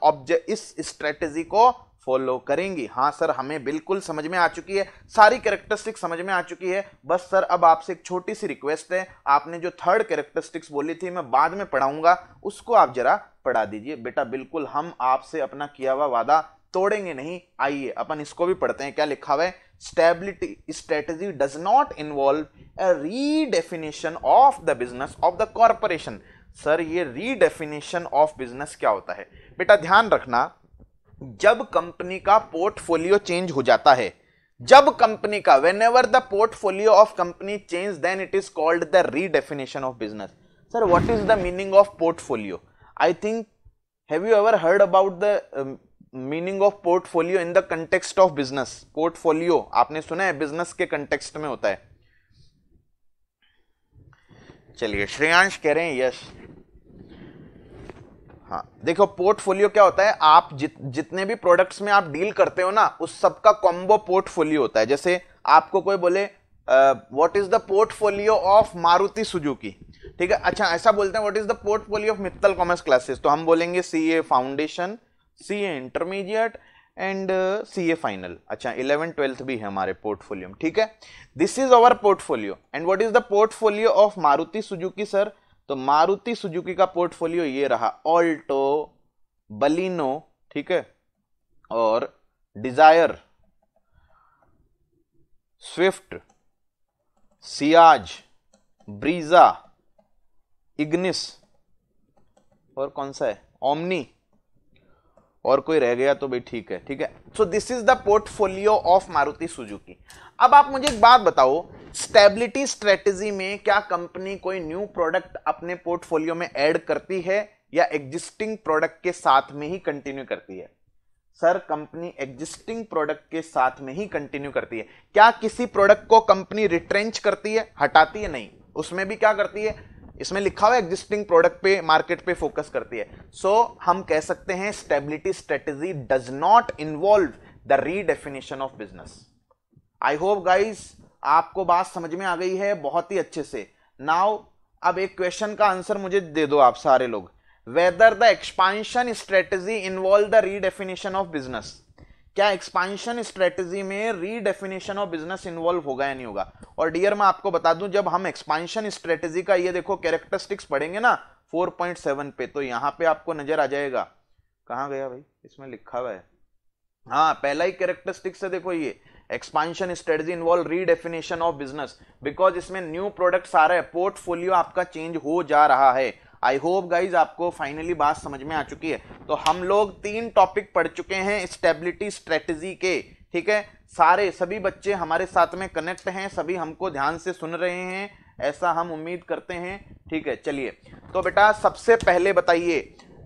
इस स्ट्रेटेजी को फॉलो करेंगी हाँ सर हमें बिल्कुल समझ में आ चुकी है सारी कैरेक्टरिस्टिक्स समझ में आ चुकी है बस सर अब आपसे एक छोटी सी रिक्वेस्ट है आपने जो थर्ड कैरेक्टरिस्टिक्स बोली थी मैं बाद में पढ़ाऊंगा उसको आप जरा पढ़ा दीजिए बेटा बिल्कुल हम आपसे अपना किया हुआ वादा तोड़ेंगे नहीं आइए अपन इसको भी पढ़ते हैं क्या लिखा हुआ है stability strategy does not involve a redefinition of the business of the corporation sir ये रीडेफिनेशन ऑफ बिजनेस क्या होता है बेटा ध्यान रखना जब कंपनी का पोर्टफोलियो चेंज हो जाता है जब कंपनी का whenever the portfolio of company change then it is called the redefinition of business sir what is the meaning of portfolio I think have you ever heard about the meaning of portfolio in the context of business portfolio आपने सुना है business के context में होता है चलिए श्रेयांश कह रहे हैं यस हाँ देखो पोर्टफोलियो क्या होता है आप जित, जितने भी प्रोडक्ट्स में आप डील करते हो ना उस सबका कॉम्बो पोर्टफोलियो होता है जैसे आपको कोई बोले what is the portfolio of Maruti Suzuki ठीक है अच्छा ऐसा बोलते हैं what is the portfolio of Mittal Commerce Classes तो हम बोलेंगे C A foundation C A intermediate and C A final अच्छा इलेवन ट्वेल्थ भी है हमारे पोर्टफोलियो में ठीक है this is our portfolio and what is the portfolio of Maruti Suzuki sir तो मारुति सुजुकी का पोर्टफोलियो ये रहा ऑल्टो बलिनो ठीक है और Dzire Swift Ciaz Brezza Ignis और कौन सा है ओमनी और कोई रह गया तो भाई ठीक है ठीक है so this is the portfolio of Maruti Suzuki अब आप मुझे एक बात बताओ स्टेबिलिटी स्ट्रेटेजी में क्या कंपनी कोई न्यू प्रोडक्ट अपने पोर्टफोलियो में ऐड करती है या एग्जिस्टिंग प्रोडक्ट के साथ में ही कंटिन्यू करती है सर कंपनी एग्जिस्टिंग प्रोडक्ट के साथ में ही कंटिन्यू करती है क्या किसी प्रोडक्ट को कंपनी रिट्रेंच करती है हटाती है नहीं उसमें भी क्या करती है इसमें लिखा हुआ एग्जिस्टिंग प्रोडक्ट पे मार्केट पे फोकस करती है सो so, हम कह सकते हैं stability strategy does not involve the redefinition of business I hope guys आपको बात समझ में आ गई है बहुत ही अच्छे से नाउ अब एक क्वेश्चन का आंसर मुझे दे दो आप सारे लोग whether the expansion strategy involve the redefinition of business क्या एक्सपांशन स्ट्रेटजी में रीडेफिनेशन ऑफ बिजनेस इन्वॉल्व होगा या नहीं होगा और डियर मैं आपको बता दूं जब हम एक्सपांशन स्ट्रेटजी का ये देखो कैरेक्टरिस्टिक्स पढ़ेंगे ना 4.7 पे तो यहाँ पे आपको नजर आ जाएगा कहा गया भाई इसमें लिखा हुआ है हाँ पहला ही कैरेक्टरिस्टिक्स से देखो ये expansion strategy involve redefinition of business because इसमें न्यू प्रोडक्ट आ रहे हैं पोर्टफोलियो आपका चेंज हो जा रहा है आई होप गाइज आपको फाइनली बात समझ में आ चुकी है तो हम लोग तीन टॉपिक पढ़ चुके हैं स्टेबिलिटी स्ट्रेटजी के ठीक है सारे सभी बच्चे हमारे साथ में कनेक्ट हैं सभी हमको ध्यान से सुन रहे हैं ऐसा हम उम्मीद करते हैं ठीक है चलिए तो बेटा सबसे पहले बताइए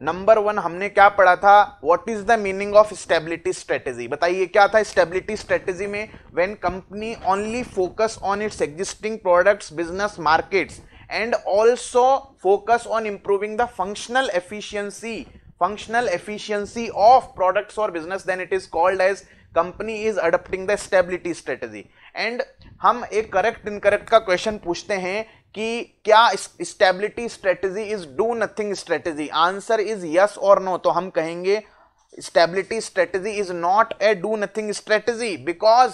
नंबर वन हमने क्या पढ़ा था what is the meaning of stability strategy बताइए क्या था स्टेबिलिटी स्ट्रेटेजी में when company only focus on its existing products business markets and also focus on improving the functional efficiency functional efficiency of products और business then it is called as company is adopting the stability strategy and हम एक correct incorrect का question पूछते हैं कि क्या stability strategy is do nothing strategy answer is yes और no तो हम कहेंगे stability strategy is not a do nothing strategy because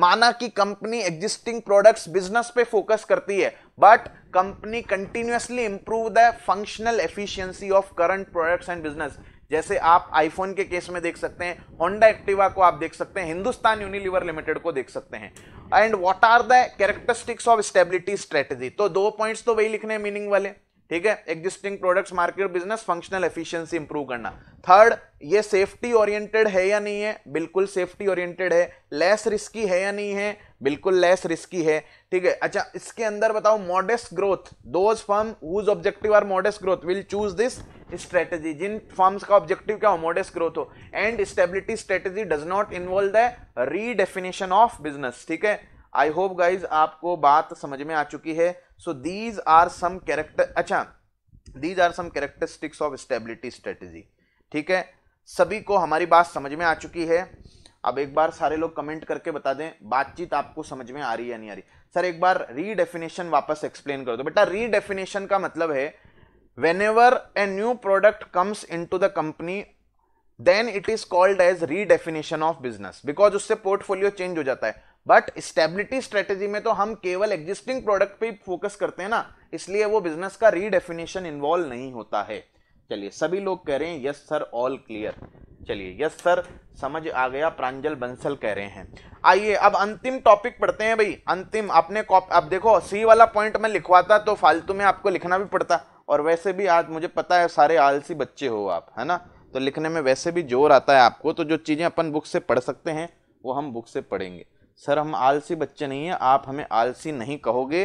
माना कि कंपनी एग्जिस्टिंग प्रोडक्ट्स बिजनेस पे फोकस करती है but company continuously improve the functional efficiency of current products and business जैसे आप आईफोन के केस में देख सकते हैं होंडा एक्टिवा को आप देख सकते हैं हिंदुस्तान यूनिलीवर लिमिटेड को देख सकते हैं and what are the characteristics of stability strategy तो दो पॉइंट्स तो वही लिखने मीनिंग वाले ठीक है existing products market business functional efficiency improve करना थर्ड ये सेफ्टी ओरिएंटेड है या नहीं है बिल्कुल सेफ्टी ओरिएंटेड है लेस रिस्की है या नहीं है बिल्कुल लेस रिस्की है ठीक है अच्छा इसके अंदर बताओ modest growth those firm whose objective are modest growth will choose this strategy जिन फर्म्स का ऑब्जेक्टिव क्या हो मॉडेस्ट ग्रोथ हो and stability strategy does not involve the redefinition of business ठीक है आई होप गाइज आपको बात समझ में आ चुकी है so these are some character अच्छा these are some characteristics of stability strategy ठीक है सभी को हमारी बात समझ में आ चुकी है अब एक बार सारे लोग कमेंट करके बता दें बातचीत आपको समझ में आ रही है या नहीं आ रही सर एक बार रीडेफिनेशन वापस एक्सप्लेन कर दो बेटा रीडेफिनेशन का मतलब है whenever a new product comes into the company then it is called as redefinition of business because उससे पोर्टफोलियो चेंज हो जाता है बट स्टेबिलिटी स्ट्रेटेजी में तो हम केवल एग्जिस्टिंग प्रोडक्ट पे फोकस करते हैं ना इसलिए वो बिजनेस का रीडेफिनेशन इन्वॉल्व नहीं होता है चलिए सभी लोग कह रहे हैं यस सर ऑल क्लियर चलिए यस सर समझ आ गया प्रांजल बंसल कह रहे हैं आइए अब अंतिम टॉपिक पढ़ते हैं भाई अंतिम आपने अब देखो सी वाला पॉइंट मैं लिखवाता तो फालतू में आपको लिखना भी पड़ता और वैसे भी आज मुझे पता है सारे आलसी बच्चे हो आप है ना तो लिखने में वैसे भी जोर आता है आपको तो जो चीज़ें अपन बुक से पढ़ सकते हैं वो हम बुक से पढ़ेंगे सर हम आलसी बच्चे नहीं हैं आप हमें आलसी नहीं कहोगे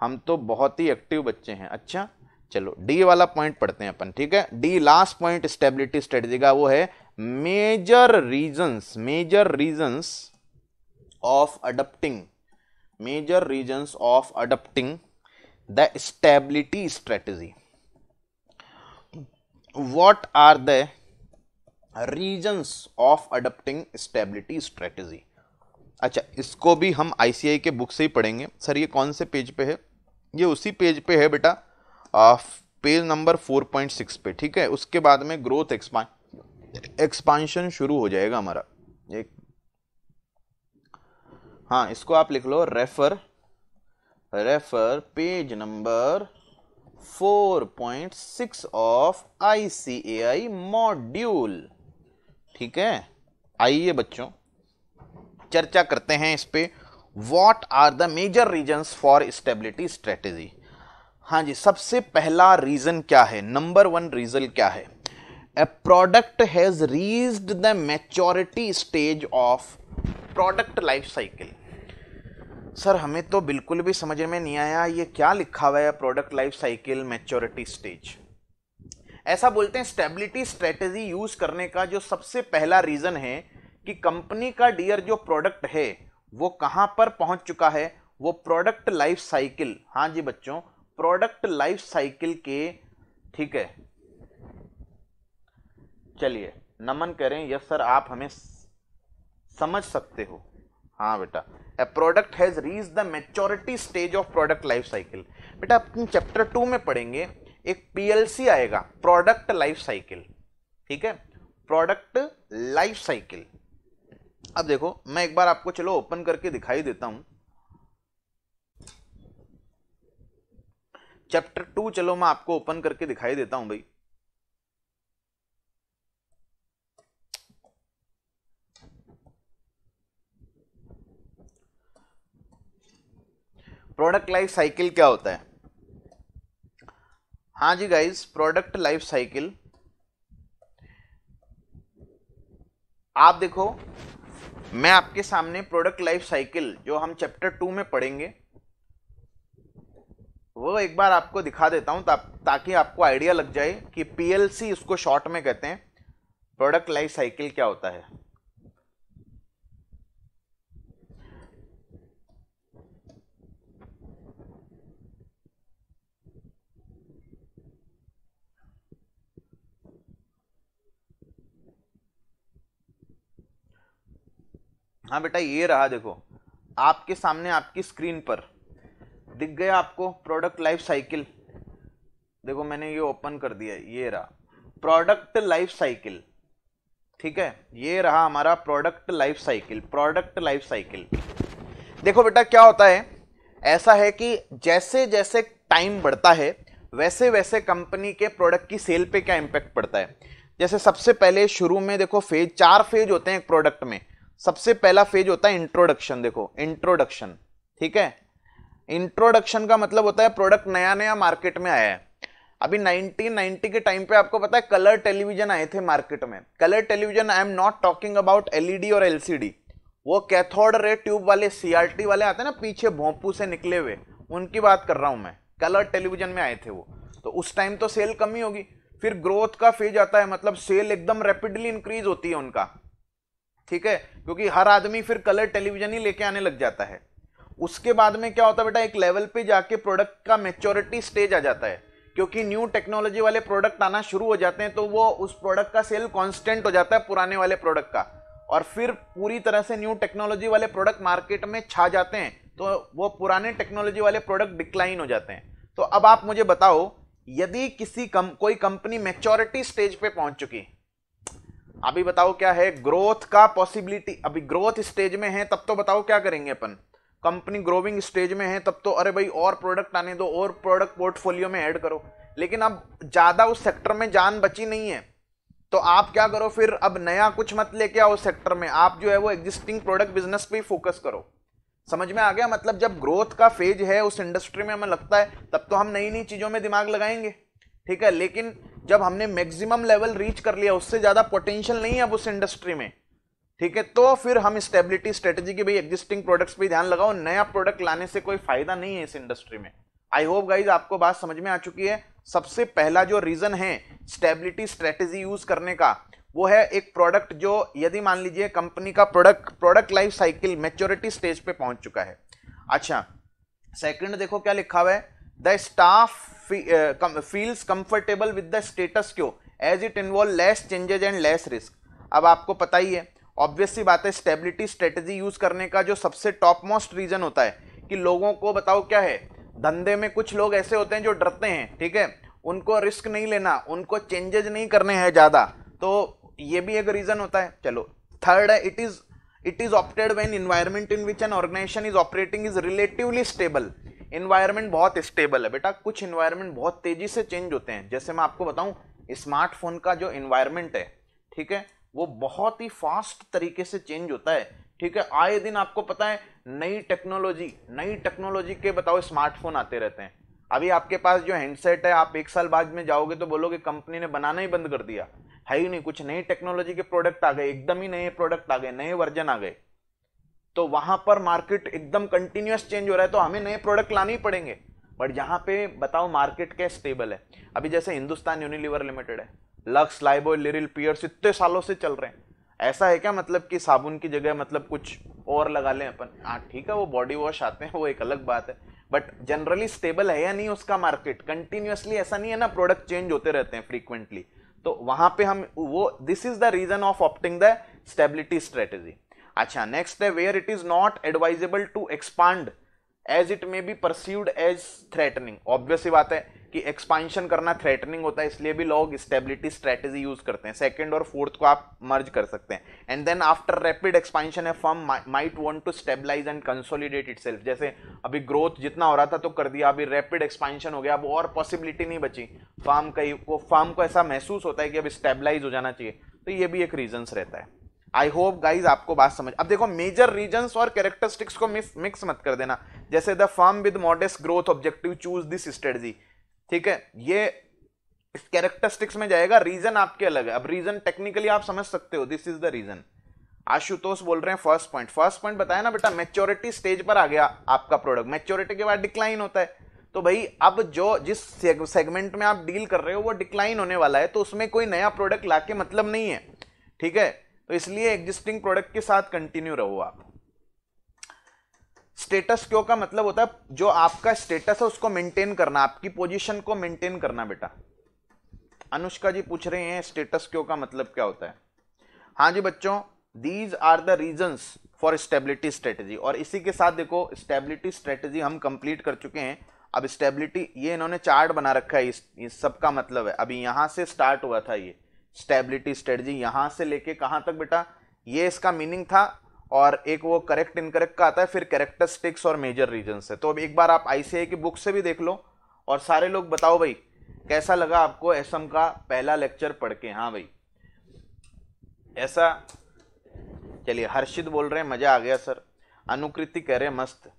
हम तो बहुत ही एक्टिव बच्चे हैं अच्छा चलो डी वाला पॉइंट पढ़ते हैं अपन ठीक है the last point stability strategy का वो है major reasons major reasons of adopting major reasons of adopting the stability strategy what are the reasons of adopting stability strategy अच्छा इसको भी हम आई के बुक से ही पढ़ेंगे सर ये कौन से पेज पे है ये उसी पेज पे है बेटा पेज नंबर 4.6 पे ठीक है उसके बाद में ग्रोथ एक्सपांड एक्सपांशन शुरू हो जाएगा हमारा एक हाँ इसको आप लिख लो refer refer page number 4.6 of I C A I module ठीक है आइए बच्चों चर्चा करते हैं इस पर what are the major reasons for stability strategy हाँ जी सबसे पहला रीज़न क्या है नंबर वन रीज़न क्या है a product has reached the maturity stage of product life cycle sir हमें तो बिल्कुल भी समझ में नहीं आया ये क्या लिखा हुआ है product life cycle maturity stage ऐसा बोलते हैं स्टेबिलिटी स्ट्रेटेजी यूज करने का जो सबसे पहला रीजन है कि कंपनी का डियर जो प्रोडक्ट है वो कहाँ पर पहुँच चुका है वो प्रोडक्ट लाइफ साइकिल हाँ जी बच्चों प्रोडक्ट लाइफ साइकिल के ठीक है चलिए नमन करें यस सर आप हमें समझ सकते हो हाँ बेटा a product has reach the maturity stage of product life cycle बेटा अपन चैप्टर टू में पढ़ेंगे एक पीएलसी आएगा प्रोडक्ट लाइफ साइकिल ठीक है प्रोडक्ट लाइफ साइकिल अब देखो मैं एक बार आपको चलो ओपन करके दिखाई देता हूं चैप्टर टू चलो मैं आपको ओपन करके दिखाई देता हूं भाई प्रोडक्ट लाइफ साइकिल क्या होता है हाँ जी गाइस प्रोडक्ट लाइफ साइकिल आप देखो मैं आपके सामने प्रोडक्ट लाइफ साइकिल जो हम चैप्टर टू में पढ़ेंगे वो एक बार आपको दिखा देता हूँ ता, ताकि आपको आइडिया लग जाए कि पीएलसी इसको शॉर्ट में कहते हैं प्रोडक्ट लाइफ साइकिल क्या होता है हाँ बेटा ये रहा देखो आपके सामने आपकी स्क्रीन पर दिख गया आपको प्रोडक्ट लाइफ साइकिल देखो मैंने ये ओपन कर दिया ये रहा प्रोडक्ट लाइफ साइकिल ठीक है ये रहा हमारा product life cycle product life cycle देखो बेटा क्या होता है ऐसा है कि जैसे जैसे टाइम बढ़ता है वैसे वैसे कंपनी के प्रोडक्ट की सेल पे क्या इम्पैक्ट पड़ता है जैसे सबसे पहले शुरू में देखो फेज चार फेज होते हैं एक प्रोडक्ट में सबसे पहला फेज होता है इंट्रोडक्शन देखो इंट्रोडक्शन ठीक है इंट्रोडक्शन का मतलब होता है प्रोडक्ट नया नया मार्केट में आया है अभी 1990 के टाइम पे आपको पता है कलर टेलीविजन आए थे मार्केट में colour television I am not talking about LED और एलसीडी वो कैथोड रे ट्यूब वाले सीआरटी वाले आते हैं ना पीछे भोंपू से निकले हुए उनकी बात कर रहा हूँ मैं कलर टेलीविजन में आए थे वो तो उस टाइम तो सेल कमी होगी फिर ग्रोथ का फेज आता है मतलब सेल एकदम रैपिडली इंक्रीज होती है उनका ठीक है क्योंकि हर आदमी फिर कलर टेलीविजन ही लेके आने लग जाता है उसके बाद में क्या होता है बेटा एक लेवल पे जाके प्रोडक्ट का मेच्योरिटी स्टेज आ जाता है क्योंकि न्यू टेक्नोलॉजी वाले प्रोडक्ट आना शुरू हो जाते हैं तो वो उस प्रोडक्ट का सेल कॉन्स्टेंट हो जाता है पुराने वाले प्रोडक्ट का और फिर पूरी तरह से न्यू टेक्नोलॉजी वाले प्रोडक्ट मार्केट में छा जाते हैं तो वो पुराने टेक्नोलॉजी वाले प्रोडक्ट डिक्लाइन हो जाते हैं तो अब आप मुझे बताओ यदि किसी कम कोई कंपनी मेच्योरिटी स्टेज पे पहुंच चुकी अभी बताओ क्या है ग्रोथ का पॉसिबिलिटी अभी ग्रोथ स्टेज में है तब तो बताओ क्या करेंगे अपन कंपनी ग्रोविंग स्टेज में है तब तो अरे भाई और प्रोडक्ट आने दो और प्रोडक्ट पोर्टफोलियो में ऐड करो लेकिन अब ज़्यादा उस सेक्टर में जान बची नहीं है तो आप क्या करो फिर अब नया कुछ मत लेके आओ सेक्टर में आप जो है वो एग्जिस्टिंग प्रोडक्ट बिजनेस पे फोकस करो समझ में आ गया मतलब जब ग्रोथ का फेज है उस इंडस्ट्री में हमें लगता है तब तो हम नई नई चीज़ों में दिमाग लगाएंगे ठीक है लेकिन जब हमने मैक्सिमम लेवल रीच कर लिया उससे ज़्यादा पोटेंशियल नहीं है अब उस इंडस्ट्री में ठीक है तो फिर हम स्टेबिलिटी स्ट्रेटेजी की भाई एग्जिस्टिंग प्रोडक्ट्स पे ध्यान लगाओ नया प्रोडक्ट लाने से कोई फायदा नहीं है इस इंडस्ट्री में आई होप गाइज आपको बात समझ में आ चुकी है सबसे पहला जो रीज़न है स्टेबिलिटी स्ट्रेटेजी यूज़ करने का वो है एक प्रोडक्ट जो यदि मान लीजिए कंपनी का product product life cycle maturity stage पे पहुंच चुका है अच्छा सेकंड देखो क्या लिखा हुआ है the staff feels comfortable with the status quo as it involve less changes and less risk अब आपको पता ही है ऑब्वियस सी बात है स्टेबिलिटी स्ट्रेटजी यूज करने का जो सबसे टॉप मोस्ट रीजन होता है कि लोगों को बताओ क्या है धंधे में कुछ लोग ऐसे होते हैं जो डरते हैं ठीक है उनको रिस्क नहीं लेना उनको चेंजेज नहीं करने हैं ज़्यादा तो ये भी एक रीज़न होता है चलो थर्ड है it is it is opted when environment in which an organisation is operating is relatively stable environment बहुत स्टेबल है बेटा कुछ इन्वायरमेंट बहुत तेज़ी से चेंज होते हैं जैसे मैं आपको बताऊँ स्मार्टफोन का जो इन्वायरमेंट है ठीक है वो बहुत ही फास्ट तरीके से चेंज होता है ठीक है आए दिन आपको पता है नई टेक्नोलॉजी नई टेक्नोलॉजी के बताओ स्मार्टफोन आते रहते हैं अभी आपके पास जो हैंडसेट है आप एक साल बाद में जाओगे तो बोलोगे कंपनी ने बनाना ही बंद कर दिया है ही नहीं कुछ नई टेक्नोलॉजी के प्रोडक्ट आ गए एकदम ही नए प्रोडक्ट आ गए नए वर्जन आ गए तो वहां पर मार्केट एकदम कंटिन्यूस चेंज हो रहा है तो हमें नए प्रोडक्ट लाने ही पड़ेंगे बट यहाँ पे बताओ मार्केट क्या स्टेबल है अभी जैसे हिंदुस्तान यूनिलीवर लिमिटेड है लक्स लाइबो लिरिल पियर्स इतने सालों से चल रहे हैं ऐसा है क्या मतलब कि साबुन की जगह मतलब कुछ और लगा लें अपन हाँ ठीक है वो बॉडी वॉश आते हैं वो एक अलग बात है बट जनरली स्टेबल है या नहीं उसका मार्केट कंटिन्यूसली ऐसा नहीं है ना प्रोडक्ट चेंज होते रहते हैं फ्रीक्वेंटली तो वहां पे हम वो this is the reason of opting the stability strategy अच्छा नेक्स्ट है where it is not advisable to expand as it may be perceived as threatening obvious ही बात है कि एक्सपांशन करना थ्रेटनिंग होता है इसलिए भी लोग स्टेबिलिटी स्ट्रेटेजी यूज करते हैं सेकंड और फोर्थ को आप मर्ज कर सकते हैं and then after rapid expansion है firm might want to stabilise and consolidate it जैसे अभी ग्रोथ जितना हो रहा था तो कर दिया अभी रैपिड एक्सपांशन हो गया अब और पॉसिबिलिटी नहीं बची फार्म कहीं वो फार्म को ऐसा महसूस होता है कि अब स्टेबलाइज हो जाना चाहिए तो ये भी एक रीजन्स रहता है आई होप गाइज आपको बात समझ अब देखो मेजर रीजन और कैरेक्टरिस्टिक्स को मिक्स मत कर देना जैसे the firm with modest growth objective choose this strategy ठीक है ये इस कैरेक्टरिस्टिक्स में जाएगा रीजन आपके अलग है अब रीजन टेक्निकली आप समझ सकते हो this is the reason Ashutosh बोल रहे हैं फर्स्ट पॉइंट फर्स्ट पॉइंट बताया ना बेटा मेच्योरिटी स्टेज पर आ गया आपका प्रोडक्ट मेच्योरिटी के बाद डिक्लाइन होता है तो भाई अब जो जिस सेगमेंट में आप डील कर रहे हो वो डिक्लाइन होने वाला है तो उसमें कोई नया प्रोडक्ट ला के मतलब नहीं है ठीक है तो इसलिए एग्जिस्टिंग प्रोडक्ट के साथ कंटिन्यू रहो आप स्टेटस क्यों का मतलब होता है जो आपका स्टेटस है उसको मेंटेन करना आपकी पोजीशन को मेंटेन करना बेटा अनुष्का जी पूछ रहे हैं स्टेटस क्यों का मतलब क्या होता है हाँ जी बच्चों these are the reason for stability strategy और इसी के साथ देखो स्टेबिलिटी स्ट्रेटेजी हम कंप्लीट कर चुके हैं अब स्टेबिलिटी ये इन्होंने चार्ट बना रखा है इस, इस सब का मतलब है अभी यहाँ से स्टार्ट हुआ था ये स्टेबिलिटी स्ट्रेटजी यहाँ से लेके कहाँ तक बेटा ये इसका मीनिंग था और एक वो करेक्ट इनकरेक्ट का आता है फिर करेक्टरिस्टिक्स और मेजर रीजन से तो अब एक बार आप आई की बुक से भी देख लो और सारे लोग बताओ भाई कैसा लगा आपको एस का पहला लेक्चर पढ़ के हाँ भाई ऐसा चलिए हर्षित बोल रहे हैं मज़ा आ गया सर अनुकृति कह रहे हैं मस्त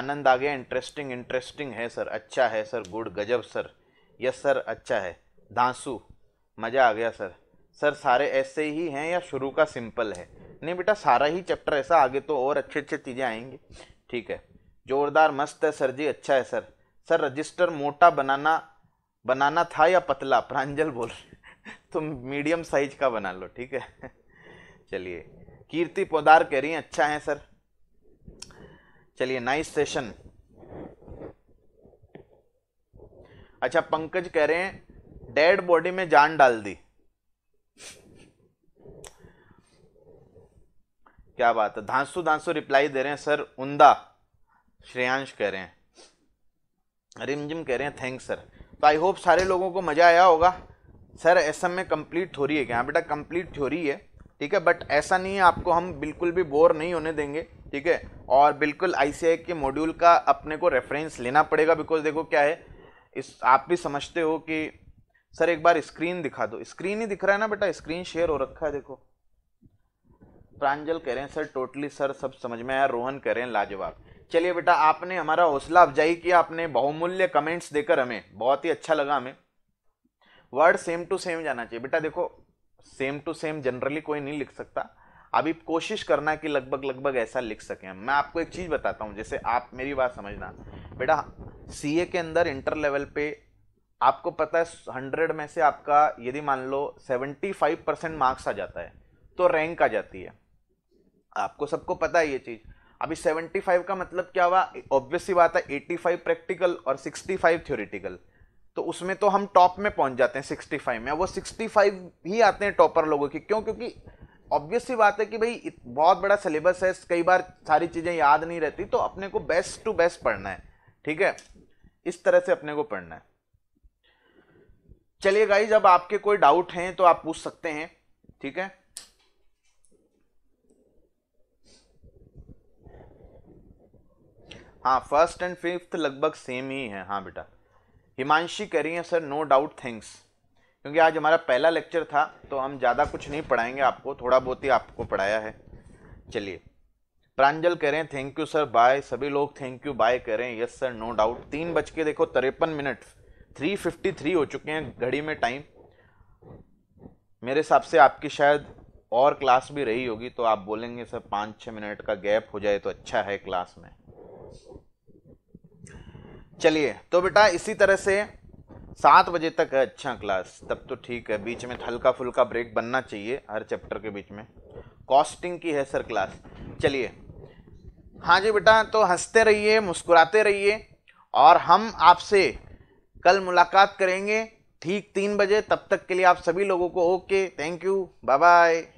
आनंद आ गया इंटरेस्टिंग इंटरेस्टिंग है सर अच्छा है सर गुड गजब सर यस सर अच्छा है धांसू मज़ा आ गया सर सर सारे ऐसे ही हैं या शुरू का सिंपल है नहीं बेटा सारा ही चैप्टर ऐसा आगे तो और अच्छे अच्छे चीज़ें आएंगी ठीक है ज़ोरदार मस्त है सर जी अच्छा है सर सर रजिस्टर मोटा बनाना बनाना था या पतला प्रांजल बोल तुम तो मीडियम साइज का बना लो ठीक है चलिए कीर्ति पोदार कह रही हैं अच्छा है सर चलिए नाइस सेशन अच्छा पंकज कह रहे हैं डेड बॉडी में जान डाल दी क्या बात है धांसू धांसू रिप्लाई दे रहे हैं सर उंदा श्रेयांश कह रहे हैं रिमझिम कह रहे हैं थैंक्स सर तो आई होप सारे लोगों को मज़ा आया होगा सर ऐसा में कंप्लीट थ्योरी है क्या हाँ बेटा कंप्लीट थ्योरी है ठीक है बट ऐसा नहीं है आपको हम बिल्कुल भी बोर नहीं होने देंगे ठीक है और बिल्कुल आई के मॉड्यूल का अपने को रेफरेंस लेना पड़ेगा बिकॉज देखो क्या है इस आप भी समझते हो कि सर एक बार स्क्रीन दिखा दो स्क्रीन ही दिख रहा है ना बेटा स्क्रीन शेयर हो रखा है देखो प्रांजल कह रहे हैं सर टोटली सर सब समझ में आया रोहन कह रहे हैं लाजवाब चलिए बेटा आपने हमारा हौसला अफजाई किया आपने बहुमूल्य कमेंट्स देकर हमें बहुत ही अच्छा लगा हमें वर्ड सेम टू सेम जाना चाहिए बेटा देखो सेम टू सेम जनरली कोई नहीं लिख सकता अभी कोशिश करना कि लगभग लगभग ऐसा लिख सकें मैं आपको एक चीज़ बताता हूँ जैसे आप मेरी बात समझना बेटा सीए के अंदर इंटर लेवल पे आपको पता है हंड्रेड में से आपका यदि मान लो सेवेंटी फाइव परसेंट मार्क्स आ जाता है तो रैंक आ जाती है आपको सबको पता है ये चीज़ अभी सेवेंटी फाइव का मतलब क्या हुआ ऑब्वियस ही बात है एटी फाइव प्रैक्टिकल और सिक्सटी फाइव थ्योरिटिकल तो उसमें तो हम टॉप में पहुंच जाते हैं सिक्सटी फाइव में वो सिक्सटी फाइव ही आते हैं टॉपर लोगों की क्यों क्योंकि ऑब्वियस बात है कि भाई बहुत बड़ा सिलेबस है कई बार सारी चीज़ें याद नहीं रहती तो अपने को बेस्ट टू बेस्ट पढ़ना है ठीक है इस तरह से अपने को पढ़ना है चलिए गाई जब आपके कोई डाउट हैं तो आप पूछ सकते हैं ठीक है हाँ फर्स्ट एंड फिफ्थ लगभग सेम ही है हाँ बेटा हिमांशी कह रही हैं सर नो डाउट थैंक्स क्योंकि आज हमारा पहला लेक्चर था तो हम ज़्यादा कुछ नहीं पढ़ाएंगे आपको थोड़ा बहुत ही आपको पढ़ाया है चलिए प्रांजल कह रहे हैं थैंक यू सर बाय सभी लोग थैंक यू बाय कह रहे हैं यस सर नो डाउट तीन बज के देखो तिरपन मिनट 353 हो चुके हैं घड़ी में टाइम मेरे हिसाब से आपकी शायद और क्लास भी रही होगी तो आप बोलेंगे सर पाँच छः मिनट का गैप हो जाए तो अच्छा है क्लास में चलिए तो बेटा इसी तरह से सात बजे तक है अच्छा क्लास तब तो ठीक है बीच में हल्का फुल्का ब्रेक बनना चाहिए हर चैप्टर के बीच में कॉस्टिंग की है सर क्लास चलिए हाँ जी बेटा तो हंसते रहिए मुस्कुराते रहिए और हम आपसे कल मुलाकात करेंगे ठीक तीन बजे तब तक के लिए आप सभी लोगों को okay thank you bye bye